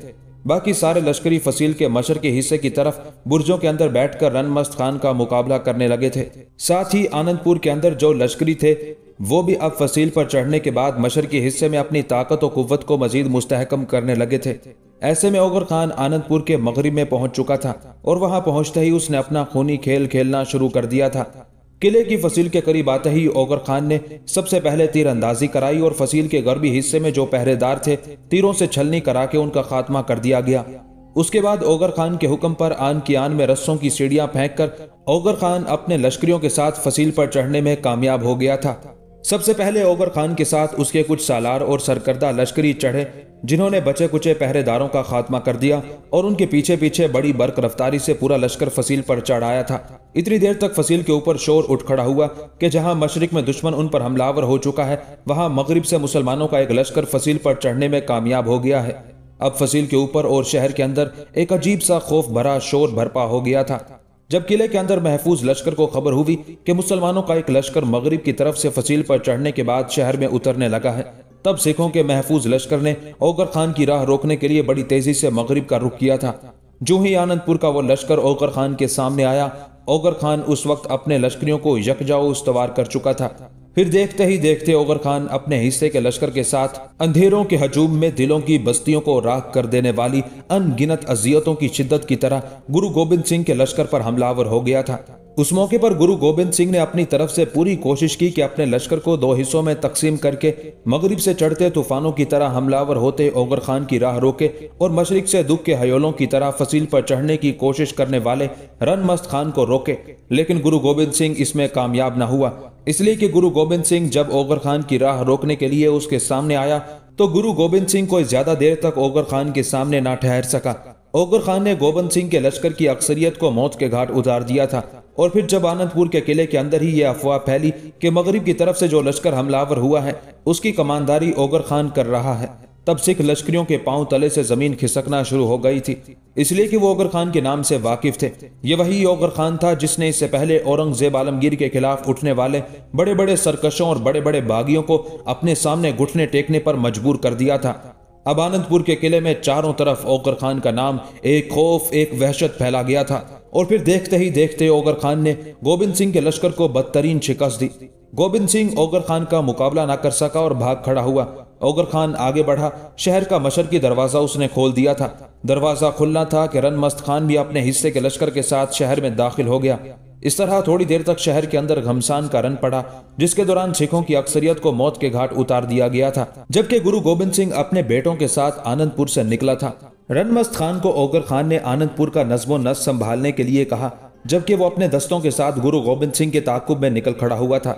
S1: बाकी सारे लश्करी फसील के मशर के हिस्से की तरफ बुर्जों के अंदर बैठकर रनमस्त खान का मुकाबला करने लगे थे साथ ही आनंदपुर के अंदर जो लश्करी थे वो भी अब फसील पर चढ़ने के बाद मशर के हिस्से में अपनी ताकत और कुत को मजीद मुस्तहकम करने लगे थे ऐसे में ओगर खान आनंदपुर के मगरब में पहुंच चुका था और वहां पहुंचते ही उसने अपना खूनी खेल खेलना शुरू कर दिया था किले की फसील के करीब आते ही ओगर खान ने सबसे पहले तीरंदाजी कराई और फसील के गर्भी हिस्से में जो पहरेदार थे तीरों से छलनी करा के उनका खात्मा कर दिया गया उसके बाद ओगर खान के हुक्म पर आन की आन में रस्सों की सीढ़ियां फेंक कर ओगर खान अपने लश्करियों के साथ फसील पर चढ़ने में कामयाब हो गया था सबसे पहले ओबर खान के साथ उसके कुछ सालार और सरकर्दा लश्करी चढ़े जिन्होंने बचे कुचे पहरेदारों का खात्मा कर दिया और उनके पीछे पीछे बड़ी बर्क रफ्तारी से पूरा लश्कर फसील पर चढ़ाया था इतनी देर तक फसील के ऊपर शोर उठ खड़ा हुआ कि जहां मशरक में दुश्मन उन पर हमलावर हो चुका है वहां मगरब से मुसलमानों का एक लश्कर फसील पर चढ़ने में कामयाब हो गया है अब फसील के ऊपर और शहर के अंदर एक अजीब सा खौफ भरा शोर भरपा हो गया था जब किले के अंदर महफूज लश्कर को खबर हुई कि मुसलमानों का एक लश्कर मगरब की तरफ से फसील पर चढ़ने के बाद शहर में उतरने लगा है तब सिखों के महफूज लश्कर ने ओगर खान की राह रोकने के लिए बड़ी तेजी से मगरब का रुख किया था जो ही आनंदपुर का वो लश्कर ओगर खान के सामने आया ओगर खान उस वक्त अपने लश्करियों को यकजाओ उस कर चुका था फिर देखते ही देखते ओगर खान अपने हिस्से के लश्कर के साथ अंधेरों के हजूम में दिलों की बस्तियों को राख कर देने वाली अनगिनत अजियतों की शिद्दत की तरह गुरु गोबिंद सिंह के लश्कर पर हमलावर हो गया था उस मौके पर गुरु गोबिंद सिंह ने अपनी तरफ से पूरी कोशिश की कि अपने लश्कर को दो हिस्सों में तकसीम करके मगरिब से चढ़ते तूफानों की तरह हमलावर होते ओगर खान की राह रोके और मशरक से दुख के हयोलों की तरह फसील पर चढ़ने की कोशिश करने वाले रनमस्त खान को रोके लेकिन गुरु गोबिंद सिंह इसमें कामयाब न हुआ इसलिए कि गुरु गोबिंद सिंह जब ओगर खान की राह रोकने के लिए उसके सामने आया तो गुरु गोबिंद सिंह कोई ज्यादा देर तक ओगर खान के सामने ना ठहर सका ओगर खान ने गोविंद सिंह के लश्कर की अक्सरियत को मौत के घाट उतार दिया था और फिर जब आनंदपुर के किले के अंदर ही ये अफवाह फैली कि मगरिब की तरफ से जो लश्कर हमलावर हुआ है उसकी कमानदारी ओगर खान कर रहा है तब सिख लश्करियों के पांव तले से जमीन खिसकना शुरू हो गई थी इसलिए कि वो ओगर खान के नाम से वाकिफ थे ये वही ओगर खान था जिसने इससे पहले औरंगजेब आलमगीर के खिलाफ उठने वाले बड़े बड़े सरकशों और बड़े बड़े बागियों को अपने सामने घुटने टेकने पर मजबूर कर दिया था अब आनंदपुर के किले में चारों तरफ ओकर खान का नाम एक खौफ एक वहशत फैला गया था और फिर देखते ही देखते ओगर खान ने गोविंद सिंह के लश्कर को बदतरीन शिकस्त दी गोविंद सिंह ओगर खान का मुकाबला ना कर सका और भाग खड़ा हुआ ओगर खान आगे बढ़ा शहर का मशरकी दरवाजा उसने खोल दिया था दरवाजा खुलना था कि रनमस्त खान भी अपने हिस्से के लश्कर के साथ शहर में दाखिल हो गया इस तरह थोड़ी देर तक शहर के अंदर घमसान का रन पड़ा जिसके दौरान सिखों की अक्सरियत को मौत के घाट उतार दिया गया था जबकि गुरु गोविंद सिंह अपने बेटों के साथ आनंदपुर से निकला था रनमस्त खान को ओगर खान ने आनंदपुर का नजमो नस संभालने के लिए कहा जबकि वो अपने दस्तों के साथ गुरु गोविंद सिंह के ताकुब में निकल खड़ा हुआ था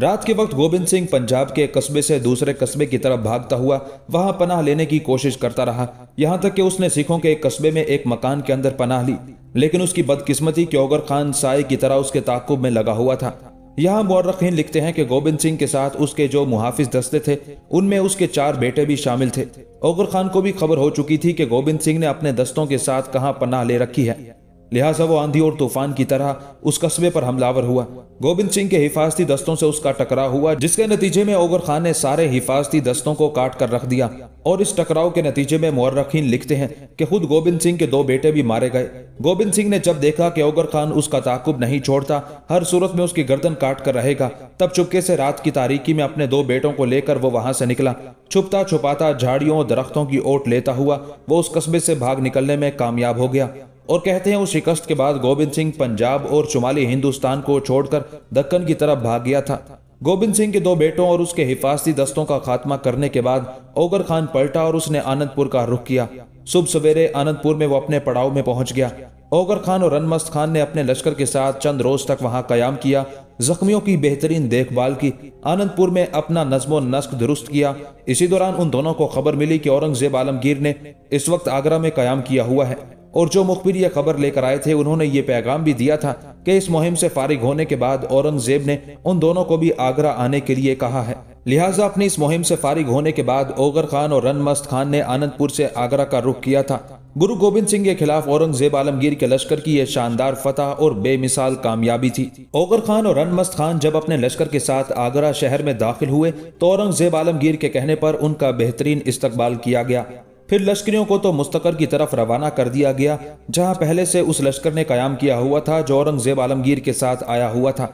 S1: रात के वक्त गोविंद सिंह पंजाब के एक कस्बे से दूसरे कस्बे की तरफ भागता हुआ वहां पनाह लेने की कोशिश करता रहा यहां तक कि उसने सिखों के एक कस्बे में एक मकान के अंदर पनाह ली लेकिन उसकी बदकिस्मती क्योगर खान साय की तरह उसके ताकुब में लगा हुआ था यहाँ मौरखीन लिखते हैं कि गोविंद सिंह के साथ उसके जो मुहाफिज दस्ते थे उनमें उसके चार बेटे भी शामिल थे ओगर खान को भी खबर हो चुकी थी कि गोविंद सिंह ने अपने दस्तों के साथ कहाँ पनाह ले रखी है लिहाजा वो आंधी और तूफान की तरह उस कस्बे पर हमलावर हुआ गोविंद सिंह के हिफाजती दस्तों से उसका टकराव हुआ जिसके नतीजे में ओगर खान ने सारे हिफाजती दस्तों को काट कर रख दिया और इस टकराव के नतीजे में मौरखीन लिखते हैं कि खुद गोविंद सिंह के दो बेटे भी मारे गए गोविंद सिंह ने जब देखा कि ओगर खान उसका ताकुब नहीं छोड़ता हर सूरत में उसकी गर्दन काट कर रहेगा तब चुपके से रात की तारीखी में अपने दो बेटों को लेकर वो वहां से निकला छुपता छुपाता झाड़ियों दरख्तों की ओट लेता हुआ वो उस कस्बे से भाग निकलने में कामयाब हो गया और कहते हैं उस शिकस्त के बाद गोविंद सिंह पंजाब और शुमाली हिंदुस्तान को छोड़कर दक्कन की तरफ भाग गया था गोविंद सिंह के दो बेटों और उसके हिफाजती दस्तों का खात्मा करने के बाद ओगर खान पलटा और उसने आनंदपुर का रुख किया सुबह सवेरे आनंदपुर में वो अपने पड़ाव में पहुंच गया ओगर खान और रनमस्त खान ने अपने लश्कर के साथ चंद रोज तक वहां कयाम किया जख्मियों की बेहतरीन देखभाल की आनंदपुर में अपना नज्मो नस्क दुरुस्त किया इसी दौरान उन दोनों को खबर मिली कि औरंगजेब आलमगीर ने इस वक्त आगरा में कयाम किया हुआ है और जो मुखबिर यह खबर लेकर आए थे उन्होंने ये पैगाम भी दिया था कि इस मुहिम से फारिग होने के बाद औरंगजेब ने उन दोनों को भी आगरा आने के लिए कहा है लिहाजा अपनी इस मुहिम से फारिग होने के बाद ओगर खान और रनमस्त खान ने आनंदपुर से आगरा का रुख किया था गुरु गोविंद सिंह के खिलाफ औरंगजेब आलमगीर के लश्कर की यह शानदार फतह और बेमिसाल कामयाबी थी ओगर खान और रनमस्त खान जब अपने लश्कर के साथ आगरा शहर में दाखिल हुए तो औरंगजेब आलमगीर के कहने पर उनका बेहतरीन इस्तकबाल किया गया फिर लश्करियों को तो मुस्तकर की तरफ रवाना कर दिया गया जहां पहले से उस लश्कर ने कयाम किया हुआ था जो औरंगजेब आलमगीर के साथ आया हुआ था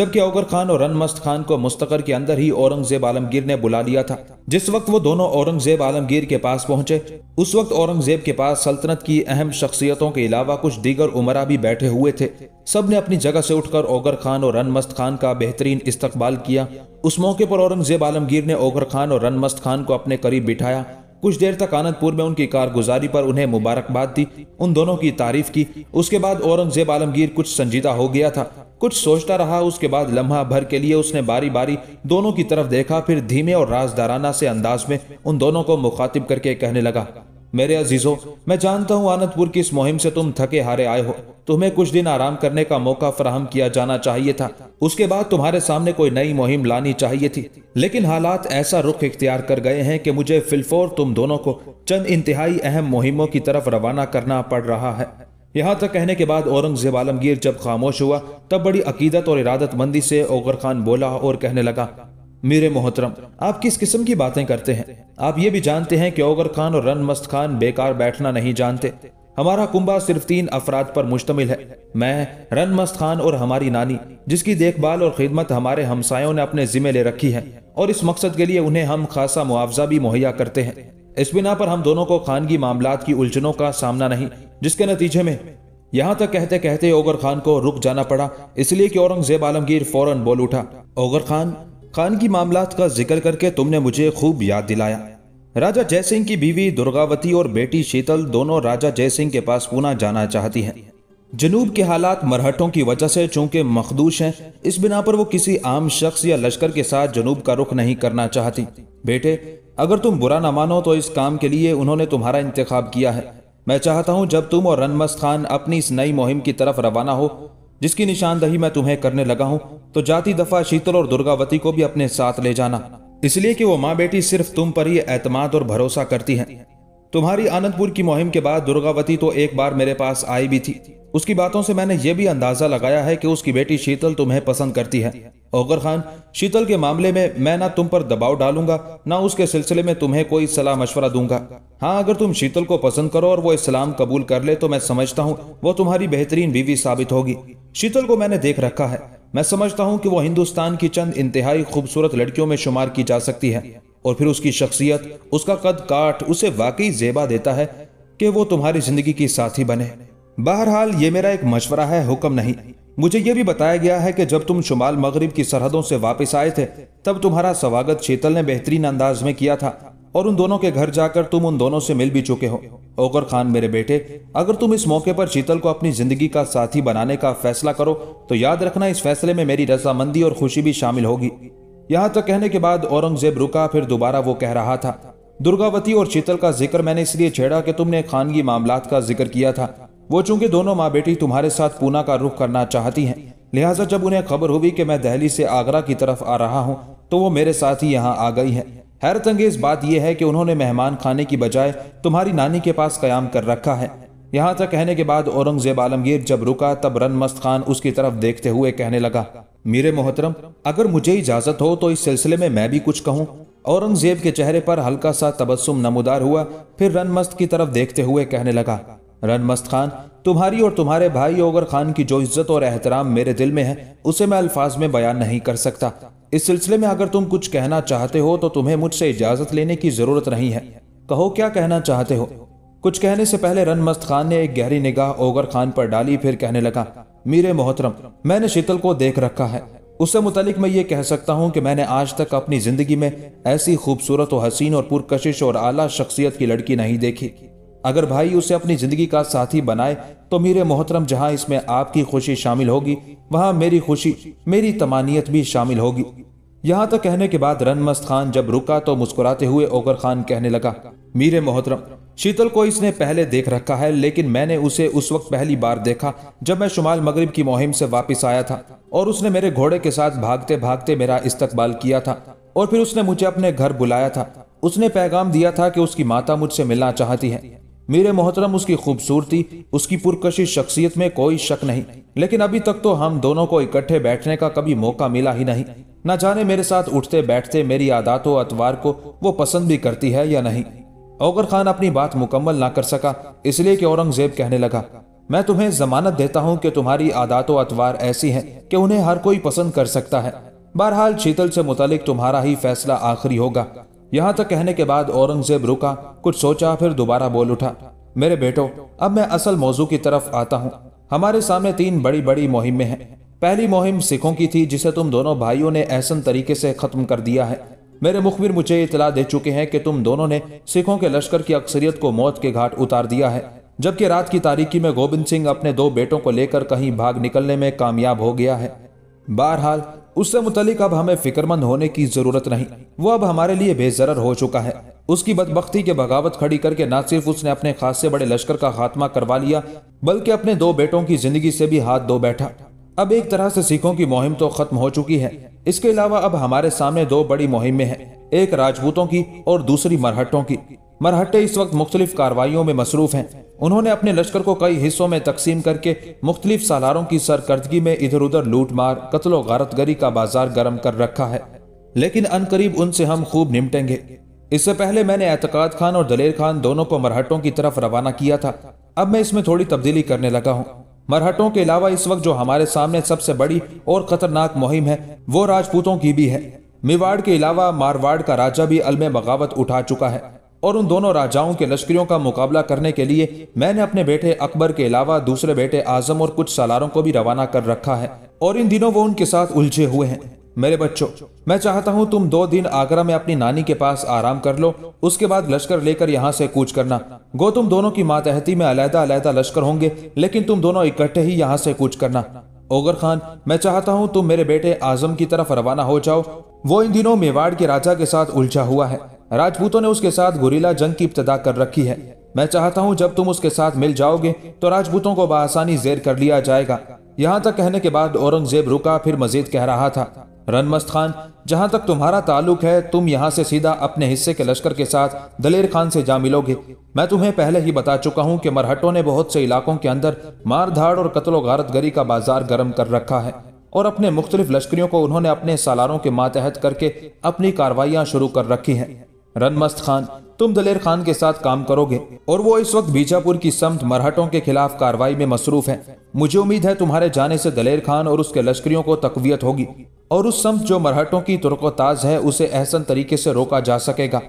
S1: जबकि औगर खान और रनमस्त खान को मुस्तकर के अंदर ही औरंगजेब आलमगीर ने बुला लिया था जिस वक्त वो दोनों औरंगजेब आलमगीर के पास पहुंचे उस वक्त औरंगजेब के पास सल्तनत की अहम शख्सियतों के अलावा कुछ दीगर उमरा भी बैठे हुए थे सब ने अपनी जगह से उठकर ओगर खान और रनमस्त खान का बेहतरीन इस्तकबाल किया उस मौके पर औरंगजेब आलमगीर ने ओगर खान और रनमस्त खान को अपने करीब बिठाया कुछ देर तक आनंदपुर में उनकी कारगुजारी पर उन्हें मुबारकबाद दी उन दोनों की तारीफ की उसके बाद औरंगजेब आलमगीर कुछ संजीदा हो गया था कुछ सोचता रहा उसके बाद लम्हा भर के लिए उसने बारी बारी दोनों की तरफ देखा फिर धीमे और राजदाराना से अंदाज में उन दोनों को मुखातिब करके कहने लगा मेरे अजीजों मैं जानता हूं आनंदपुर की इस मुहिम से तुम थके हारे आए हो तुम्हें कुछ दिन आराम करने का मौका फराहम किया जाना चाहिए था उसके बाद तुम्हारे सामने कोई नई मुहिम लानी चाहिए थी लेकिन हालात ऐसा रुख इख्तियार कर गए हैं कि मुझे फिलफोर तुम दोनों को चंद इंतहाई अहम मुहिमों की तरफ रवाना करना पड़ रहा है यहाँ तक कहने के बाद औरंगजेब आलमगीर जब खामोश हुआ तब बड़ी अकीदत और इरादतमंदी से ओगर खान बोला और कहने लगा मेरे मोहतरम आप किस किस्म की बातें करते हैं आप ये भी जानते हैं कि ओगर खान और रन मस्त खान बेकार बैठना नहीं जानते हमारा कुंबा सिर्फ तीन अफराद पर मुश्तमिल है मैं रन मस्त खान और हमारी नानी जिसकी देखभाल और खिदमत हमारे हमसायों ने अपने जिम्मे ले रखी है और इस मकसद के लिए उन्हें हम खासा मुआवजा भी मुहैया करते हैं इस बिना पर हम दोनों को खानगी मामला की उलझनों का सामना नहीं जिसके नतीजे में यहाँ तक कहते कहते ओगर खान को रुक जाना पड़ा इसलिए कि औरंगजेब आलमगीर फौरन बोल उठा ओगर खान खानगी मामला का जिक्र करके तुमने मुझे खूब याद दिलाया राजा जयसिंह की बीवी दुर्गावती और बेटी शीतल दोनों राजा जयसिंह के पास पूना जाना चाहती हैं। जनूब के हालात मरहटों की वजह से चूंकि मखदूश हैं इस बिना पर वो किसी आम शख्स या लश्कर के साथ जनूब का रुख नहीं करना चाहती बेटे अगर तुम बुरा ना मानो तो इस काम के लिए उन्होंने तुम्हारा इंतखब किया है मैं चाहता हूँ जब तुम और रनमस खान अपनी इस नई मुहिम की तरफ रवाना हो जिसकी निशानदही मैं तुम्हें करने लगा हूँ तो जाती दफा शीतल और दुर्गावती को भी अपने साथ ले जाना इसलिए कि वो माँ बेटी सिर्फ तुम पर ही एतमाद और भरोसा करती हैं तुम्हारी आनंदपुर की मुहिम के बाद दुर्गावती तो एक बार मेरे पास आई भी थी उसकी बातों से मैंने ये भी अंदाजा लगाया है कि उसकी बेटी शीतल तुम्हें पसंद करती है ओगर खान शीतल के मामले में मैं ना तुम पर दबाव डालूंगा ना उसके सिलसिले में तुम्हें कोई सलाह मशवरा दूंगा हाँ अगर तुम शीतल को पसंद करो और वो इस्लाम कबूल कर ले तो मैं समझता हूँ वो तुम्हारी बेहतरीन बीवी साबित होगी शीतल को मैंने देख रखा है मैं समझता हूँ कि वो हिंदुस्तान की चंद इंतहाई खूबसूरत लड़कियों में शुमार की जा सकती है और फिर उसकी शख्सियत उसका कद काट उसे वाकई जेबा देता है कि वो तुम्हारी जिंदगी की साथी बने बहरहाल ये मेरा एक मशवरा है हुक्म नहीं मुझे ये भी बताया गया है कि जब तुम शुमाल मगरब की सरहदों से वापस आए थे तब तुम्हारा स्वागत शीतल ने बेहतरीन अंदाज में किया था और उन दोनों के घर जाकर तुम उन दोनों से मिल भी चुके हो ओगर खान मेरे बेटे अगर तुम इस मौके पर शीतल को अपनी जिंदगी का साथी बनाने का फैसला करो तो याद रखना इस फैसले में मेरी रजामंदी और खुशी भी शामिल होगी यहाँ तक कहने के बाद औरंगजेब रुका फिर दोबारा वो कह रहा था दुर्गावती और शीतल का जिक्र मैंने इसलिए छेड़ा कि तुमने खानगी मामला का जिक्र किया था वो चूंकि दोनों माँ बेटी तुम्हारे साथ पूना का रुख करना चाहती हैं लिहाजा जब उन्हें खबर हुई कि मैं दहली से आगरा की तरफ आ रहा हूँ तो वो मेरे साथ ही यहाँ आ गई है हैरत अंगेज बात यह है कि उन्होंने मेहमान खाने की बजाय तुम्हारी नानी के पास कयाम कर रखा है यहाँ तक कहने के बाद औरंगजेब आलमगीर जब रुका तब रन मस्त खान उसकी तरफ देखते हुए कहने लगा मेरे मोहतरम अगर मुझे इजाजत हो तो इस सिलसिले में मैं भी कुछ कहूँ औरंगजेब के चेहरे पर हल्का सा तबस्सुम नमोदार हुआ फिर मस्त की तरफ देखते हुए कहने लगा रनमस्त खान तुम्हारी और तुम्हारे भाई ओगर खान की जो इज्जत और एहतराम मेरे दिल में है उसे मैं अल्फाज में बयान नहीं कर सकता इस सिलसिले में अगर तुम कुछ कहना चाहते हो तो तुम्हें मुझसे इजाजत लेने की जरूरत नहीं है कहो क्या कहना चाहते हो कुछ कहने से पहले रनमस्त खान ने एक गहरी निगाह ओगर खान पर डाली फिर कहने लगा मीरे मोहतरम मैंने शीतल को देख रखा है उससे मुतालिक मैं ये कह सकता हूँ कि मैंने आज तक अपनी ज़िंदगी में ऐसी खूबसूरत और हसीन और पुरकशिश और आला शख्सियत की लड़की नहीं देखी अगर भाई उसे अपनी ज़िंदगी का साथी बनाए तो मेरे मोहतरम जहां इसमें आपकी खुशी शामिल होगी वहां मेरी खुशी मेरी तमानियत भी शामिल होगी यहाँ तक कहने के बाद रनमस्त खान जब रुका तो मुस्कुराते हुए ओकर खान कहने लगा मीरे मोहतरम शीतल को इसने पहले देख रखा है लेकिन मैंने उसे उस वक्त पहली बार देखा जब मैं शुमाल मगरिब की मुहिम से वापस आया था और उसने मेरे घोड़े के साथ भागते भागते मेरा इस्तकबाल किया था और फिर उसने मुझे अपने घर बुलाया था उसने पैगाम दिया था कि उसकी माता मुझसे मिलना चाहती है मेरे मोहतरम उसकी खूबसूरती उसकी पुरकशी शख्सियत में कोई शक नहीं लेकिन अभी तक तो हम दोनों को इकट्ठे बैठने का कभी मौका मिला ही नहीं न जाने मेरे साथ उठते बैठते मेरी आदातों अतवार को वो पसंद भी करती है या नहीं ओगर खान अपनी बात मुकम्मल ना कर सका इसलिए कि औरंगजेब कहने लगा मैं तुम्हें जमानत देता हूँ कि तुम्हारी आदातों अतवार ऐसी हैं कि उन्हें हर कोई पसंद कर सकता है बहरहाल शीतल से मुतलिक तुम्हारा ही फैसला आखिरी होगा यहाँ तक कहने के बाद औरंगजेब रुका कुछ सोचा फिर दोबारा बोल उठा मेरे बेटो अब मैं असल मौजू की तरफ आता हूँ हमारे सामने तीन बड़ी बड़ी मुहिमें हैं पहली मुहिम सिखों की थी जिसे तुम दोनों भाइयों ने एहसन तरीके से ख़त्म कर दिया है मेरे मुखबिर मुझे इतला दे चुके हैं कि तुम दोनों ने सिखों के लश्कर की अक्सरियत को मौत के घाट उतार दिया है जबकि रात की तारीखी में गोविंद सिंह अपने दो बेटों को लेकर कहीं भाग निकलने में कामयाब हो गया है बहरहाल उससे मुतलिक अब हमें फिक्रमंद होने की जरूरत नहीं वो अब हमारे लिए बेजर हो चुका है उसकी बदबख्ती के बगावत खड़ी करके न सिर्फ उसने अपने खास से बड़े लश्कर का खात्मा करवा लिया बल्कि अपने दो बेटों की जिंदगी से भी हाथ धो बैठा अब एक तरह से सिखों की मुहिम तो खत्म हो चुकी है इसके अलावा अब हमारे सामने दो बड़ी मुहिमें हैं एक राजपूतों की और दूसरी मरहटों की मरहटे इस वक्त मुख्तलिफ कार्रवाइयों में मसरूफ हैं उन्होंने अपने लश्कर को कई हिस्सों में तकसीम करके मुख्तलिफ सालारों की सरकर्दगी में इधर उधर लूट मार कत्लो गारतगरी का बाजार गर्म कर रखा है लेकिन अनकरीब उनसे हम खूब निमटेंगे इससे पहले मैंने एतकाद खान और दलेर खान दोनों को मरहटों की तरफ रवाना किया था अब मैं इसमें थोड़ी तब्दीली करने लगा हूँ मरहटों के अलावा इस वक्त जो हमारे सामने सबसे बड़ी और खतरनाक मुहिम है वो राजपूतों की भी है मेवाड़ के अलावा मारवाड़ का राजा भी अलम बगावत उठा चुका है और उन दोनों राजाओं के लश्करियों का मुकाबला करने के लिए मैंने अपने बेटे अकबर के अलावा दूसरे बेटे आजम और कुछ सालारों को भी रवाना कर रखा है और इन दिनों वो उनके साथ उलझे हुए हैं मेरे बच्चों मैं चाहता हूँ तुम दो दिन आगरा में अपनी नानी के पास आराम कर लो उसके बाद लश्कर लेकर यहाँ से कूच करना गो तुम दोनों की मातहती में अलहदा अलहदा लश्कर होंगे लेकिन तुम दोनों इकट्ठे ही यहाँ से कूच करना ओगर खान मैं चाहता हूँ तुम मेरे बेटे आजम की तरफ रवाना हो जाओ वो इन दिनों मेवाड़ के राजा के साथ उलझा हुआ है राजपूतों ने उसके साथ गुरीला जंग की इब्तदा कर रखी है मैं चाहता हूँ जब तुम उसके साथ मिल जाओगे तो राजपूतों को बसानी जेर कर लिया जाएगा यहाँ तक कहने के बाद औरंगजेब रुका फिर मजीद कह रहा था रनमस्त खान जहाँ तक तुम्हारा ताल्लुक है तुम यहाँ से सीधा अपने हिस्से के लश्कर के साथ दलेर खान से जा मिलोगे मैं तुम्हें पहले ही बता चुका हूँ कि मरहटों ने बहुत से इलाकों के अंदर मार धाड़ और कतलो गारत गरी का बाजार गर्म कर रखा है और अपने मुख्तलिफ लश्करियों को उन्होंने अपने सालारों के मातहत करके अपनी कार्रवाइयाँ शुरू कर रखी हैं रनमस्त खान तुम दलेर खान के साथ काम करोगे और वो इस वक्त बीजापुर की समत मरहटों के खिलाफ कार्रवाई में मसरूफ हैं। मुझे उम्मीद है तुम्हारे जाने से दलेर खान और उसके लश्करियों को तकवीत होगी और उस समत जो मरहटों की तुर्कोताज है उसे अहसन तरीके से रोका जा सकेगा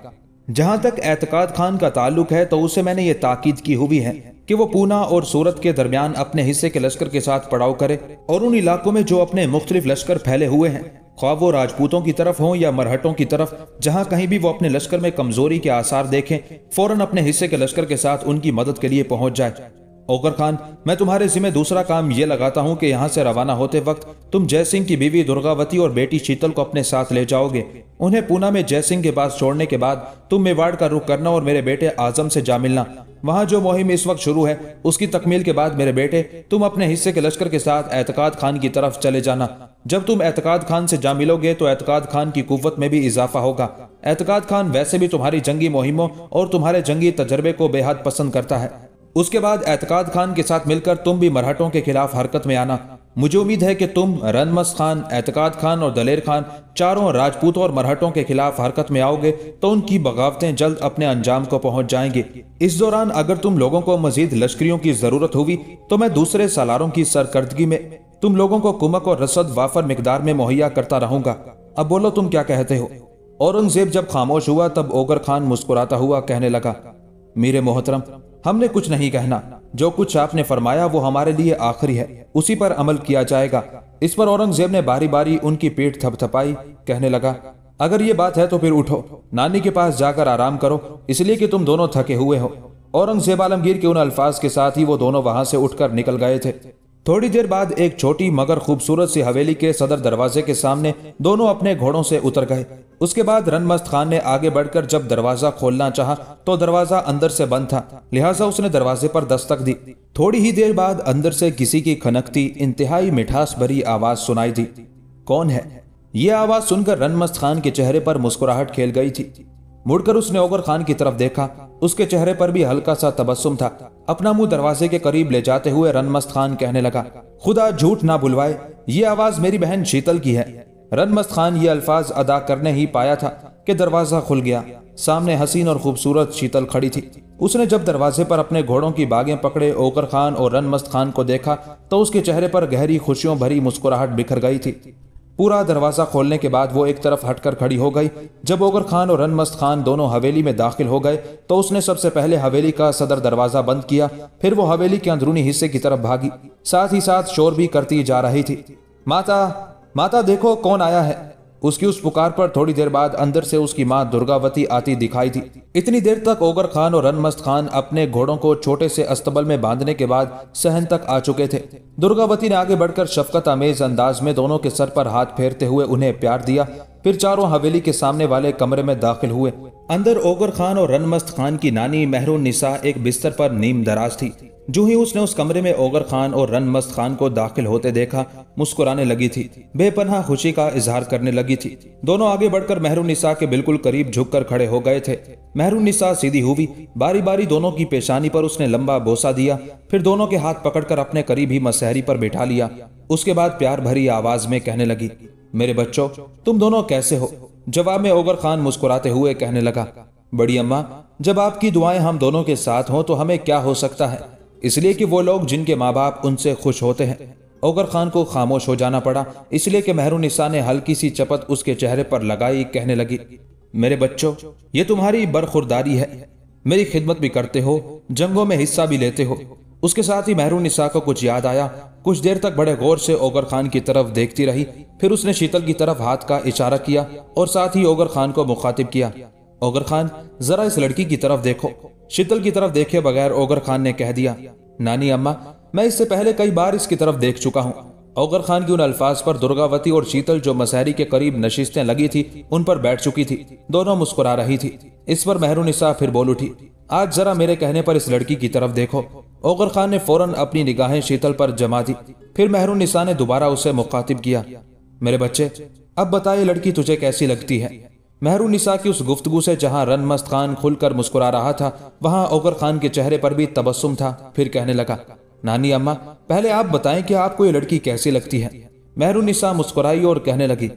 S1: जहाँ तक एहतकाद खान का ताल्लुक है तो उसे मैंने ये ताकीद की हुई है कि वो पूना और सूरत के दरमियान अपने हिस्से के लश्कर के साथ पड़ाव करे और उन इलाकों में जो अपने मुख्तलिफ लश्कर फैले हुए हैं ख्वा वो राजपूतों की तरफ हों या मरहटों की तरफ जहां कहीं भी वो अपने लश्कर में कमजोरी के आसार देखें फौरन अपने हिस्से के लश्कर के साथ उनकी मदद के लिए पहुंच जाए ओकर खान मैं तुम्हारे जिम्मे दूसरा काम ये लगाता हूं कि यहाँ से रवाना होते वक्त तुम जयसिंह की बीवी दुर्गावती और बेटी शीतल को अपने साथ ले जाओगे उन्हें पूना में जयसिंह के पास छोड़ने के बाद तुम मेवाड़ का रुख करना और मेरे बेटे आजम से जा मिलना वहाँ जो मुहिम इस वक्त शुरू है उसकी तकमील के बाद मेरे बेटे तुम अपने हिस्से के लश्कर के साथ एहतकाद खान की तरफ चले जाना जब तुम एहतकाद खान से जा मिलोगे तो एहतकाद खान की कुत में भी इजाफा होगा एहतकाद खान वैसे भी तुम्हारी जंगी मुहिमों और तुम्हारे जंगी तजर्बे को बेहद पसंद करता है उसके बाद एहतकाद खान के साथ मिलकर तुम भी मराठों के खिलाफ हरकत में आना मुझे उम्मीद है कि तुम रनमस खान एतकाद खान और दलेर खान चारों राजपूतों और मरहटों के खिलाफ हरकत में आओगे तो उनकी बगावतें जल्द अपने अंजाम को पहुंच जाएंगी इस दौरान अगर तुम लोगों को मजीद लश्करियों की जरूरत हुई तो मैं दूसरे सालारों की सरकर्दगी में तुम लोगों को कुमक और रसद वाफर मकदार में मुहैया करता रहूंगा अब बोलो तुम क्या कहते हो औरंगजेब जब खामोश हुआ तब ओगर खान मुस्कुराता हुआ कहने लगा मेरे मोहतरम हमने कुछ नहीं कहना जो कुछ आपने फरमाया वो हमारे लिए आखिरी है उसी पर अमल किया जाएगा इस पर औरंगजेब ने बारी बारी उनकी पेट थपथपाई कहने लगा अगर ये बात है तो फिर उठो नानी के पास जाकर आराम करो इसलिए कि तुम दोनों थके हुए हो औरंगजेब आलमगीर के उन अल्फाज के साथ ही वो दोनों वहां से उठकर निकल गए थे थोड़ी देर बाद एक छोटी मगर खूबसूरत सी हवेली के सदर दरवाजे के सामने दोनों अपने घोड़ों से उतर गए उसके बाद रनमस्त खान ने आगे बढ़कर जब दरवाजा खोलना चाहा तो दरवाजा अंदर से बंद था लिहाजा उसने दरवाजे पर दस्तक दी थोड़ी ही देर बाद अंदर से किसी की खनकती इंतहाई मिठास भरी आवाज सुनाई दी कौन है ये आवाज सुनकर रनमस्त खान के चेहरे पर मुस्कुराहट खेल गई थी मुड़कर उसने ओगर खान की तरफ देखा उसके चेहरे पर भी हल्का सा तबस्सुम था अपना मुंह दरवाजे के करीब ले जाते हुए रनमस्त खान कहने लगा खुदा झूठ ना बुलवाए ये आवाज मेरी बहन शीतल की है रनमस्त खान ये अल्फाज अदा करने ही पाया था कि दरवाजा खुल गया सामने हसीन और खूबसूरत शीतल खड़ी थी उसने जब दरवाजे पर अपने घोड़ों की बागें पकड़े ओकर खान और रनमस्त खान को देखा तो उसके चेहरे पर गहरी खुशियों भरी मुस्कुराहट बिखर गई थी पूरा दरवाज़ा खोलने के बाद वो एक तरफ हटकर खड़ी हो गई जब ओगर खान और रनमस्त खान दोनों हवेली में दाखिल हो गए तो उसने सबसे पहले हवेली का सदर दरवाज़ा बंद किया फिर वो हवेली के अंदरूनी हिस्से की तरफ भागी साथ ही साथ शोर भी करती जा रही थी माता माता देखो कौन आया है उसकी उस पुकार पर थोड़ी देर बाद अंदर से उसकी माँ दुर्गावती आती दिखाई थी इतनी देर तक ओगर खान और रनमस्त खान अपने घोड़ों को छोटे से अस्तबल में बांधने के बाद सहन तक आ चुके थे दुर्गावती ने आगे बढ़कर शफकत आमेज अंदाज में दोनों के सर पर हाथ फेरते हुए उन्हें प्यार दिया फिर चारों हवेली के सामने वाले कमरे में दाखिल हुए अंदर ओगर खान और रनमस्त खान की नानी मेहरून निशा एक बिस्तर पर नीम दराज थी जो ही उसने उस कमरे में ओगर खान और रन मस्त खान को दाखिल होते देखा मुस्कुराने लगी थी बेपनाह खुशी का इजहार करने लगी थी दोनों आगे बढ़कर मेहरून निसा के बिल्कुल करीब झुककर खड़े हो गए थे मेहरून निसा सीधी हुई बारी बारी दोनों की पेशानी पर उसने लंबा बोसा दिया फिर दोनों के हाथ पकड़कर अपने करीब ही मसहरी पर बिठा लिया उसके बाद प्यार भरी आवाज में कहने लगी मेरे बच्चों तुम दोनों कैसे हो जवाब में ओगर खान मुस्कुराते हुए कहने लगा बड़ी अम्मा जब आपकी दुआएं हम दोनों के साथ हों तो हमें क्या हो सकता है इसलिए कि वो लोग जिनके माँ बाप उनसे खुश होते हैं ओगर खान को खामोश हो जाना पड़ा इसलिए कि मेहरूनिसा ने हल्की सी चपत उसके चेहरे पर लगाई कहने लगी मेरे बच्चों ये तुम्हारी बरखुरदारी है मेरी खिदमत भी करते हो जंगों में हिस्सा भी लेते हो उसके साथ ही मेहरूनिसा को कुछ याद आया कुछ देर तक बड़े गौर से ओगर खान की तरफ देखती रही फिर उसने शीतल की तरफ हाथ का इशारा किया और साथ ही ओगर खान को मुखातिब किया ओगर खान जरा इस लड़की की तरफ देखो शीतल की तरफ देखे बगैर ओगर खान ने कह दिया नानी अम्मा मैं इससे पहले कई बार इसकी तरफ देख चुका हूँ ओगर खान की उन अल्फाज पर दुर्गावती और शीतल जो मसहरी के करीब नशिस्तें लगी थी उन पर बैठ चुकी थी दोनों मुस्कुरा रही थी इस पर निशा फिर बोल उठी आज जरा मेरे कहने पर इस लड़की की तरफ देखो ओगर खान ने फौरन अपनी निगाहें शीतल पर जमा दी फिर मेहरुनिसा ने दोबारा उसे मुखातिब किया मेरे बच्चे अब बताए लड़की तुझे कैसी लगती है महरू निसा की उस गुफ्तगु से जहां रनमस्त खान खुलकर मुस्कुरा रहा था वहां ओकर खान के चेहरे पर भी तबस्सुम था फिर कहने लगा नानी अम्मा पहले आप बताएं कि आपको ये लड़की कैसी लगती है महरू निसा मुस्कुराई और कहने लगी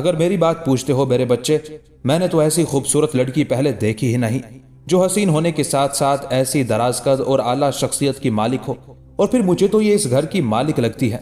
S1: अगर मेरी बात पूछते हो मेरे बच्चे मैंने तो ऐसी खूबसूरत लड़की पहले देखी ही नहीं जो हसीन होने के साथ साथ ऐसी दराजकद और आला शख्सियत की मालिक हो और फिर मुझे तो ये इस घर की मालिक लगती है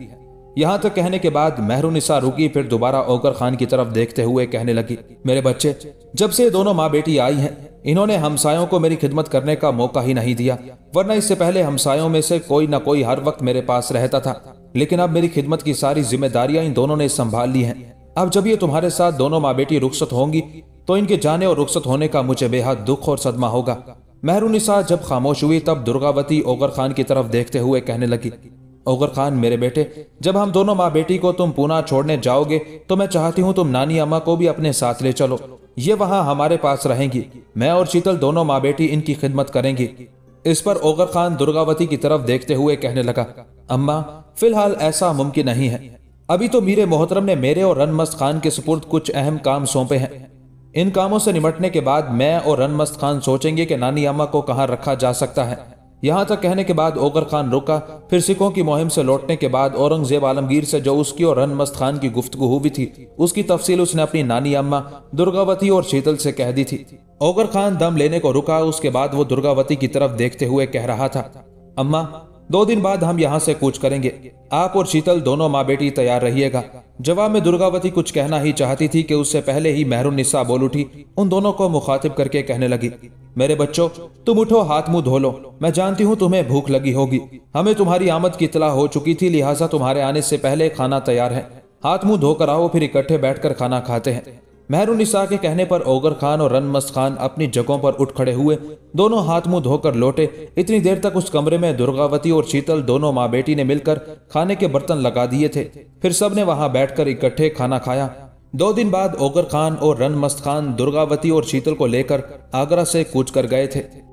S1: यहाँ तक तो कहने के बाद मेहरूनिसा रुकी फिर दोबारा ओकर खान की तरफ देखते हुए कहने लगी मेरे बच्चे जब से दोनों माँ बेटी आई हैं इन्होंने हमसायों को मेरी खिदमत करने का मौका ही नहीं दिया वरना इससे पहले हमसायों में से कोई ना कोई हर वक्त मेरे पास रहता था लेकिन अब मेरी खिदमत की सारी जिम्मेदारियां इन दोनों ने संभाल ली है अब जब ये तुम्हारे साथ दोनों माँ बेटी रुखसत होंगी तो इनके जाने और रुख्सत होने का मुझे बेहद दुख और सदमा होगा मेहरूनिसा जब खामोश हुई तब दुर्गावती ओगर खान की तरफ देखते हुए कहने लगी ओगर खान मेरे बेटे जब हम दोनों माँ बेटी को तुम पूना छोड़ने जाओगे तो मैं चाहती हूँ तुम नानी अम्मा को भी अपने साथ ले चलो ये वहाँ हमारे पास रहेंगी मैं और शीतल दोनों माँ बेटी इनकी खिदमत करेंगी इस पर ओगर खान दुर्गावती की तरफ देखते हुए कहने लगा अम्मा फिलहाल ऐसा मुमकिन नहीं है अभी तो मीरे मोहतरम ने मेरे और रनमस्त खान के सुपुर्द कुछ अहम काम सौंपे हैं इन कामों से निमटने के बाद मैं और रनमस्त खान सोचेंगे कि नानी अम्मा को कहाँ रखा जा सकता है यहाँ तक कहने के बाद ओगर खान रुका फिर सिखों की मुहिम से लौटने के बाद औरंगजेब आलमगीर से जो उसकी और रनमस्त खान की गुफ्तु हुई थी उसकी तफसील उसने अपनी नानी अम्मा दुर्गावती और शीतल से कह दी थी ओगर खान दम लेने को रुका उसके बाद वो दुर्गावती की तरफ देखते हुए कह रहा था अम्मा दो दिन बाद हम यहाँ से कूच करेंगे आप और शीतल दोनों माँ बेटी तैयार रहिएगा जवाब में दुर्गावती कुछ कहना ही चाहती थी कि उससे पहले ही मेहरून निस्सा बोल उठी उन दोनों को मुखातिब करके कहने लगी मेरे बच्चों तुम उठो हाथ मुंह धो लो मैं जानती हूँ तुम्हें भूख लगी होगी हमें तुम्हारी आमद की इतला हो चुकी थी लिहाजा तुम्हारे आने से पहले खाना तैयार है हाथ मुंह धोकर आओ फिर इकट्ठे बैठकर खाना खाते हैं मेहरुनिसा के कहने पर ओगर खान और रनमस खान अपनी जगहों पर उठ खड़े हुए दोनों हाथ मुंह धोकर लौटे इतनी देर तक उस कमरे में दुर्गावती और शीतल दोनों माँ बेटी ने मिलकर खाने के बर्तन लगा दिए थे फिर सबने वहां बैठकर इकट्ठे खाना खाया दो दिन बाद ओगर खान और रनमस्त खान दुर्गावती और शीतल को लेकर आगरा से कूच कर गए थे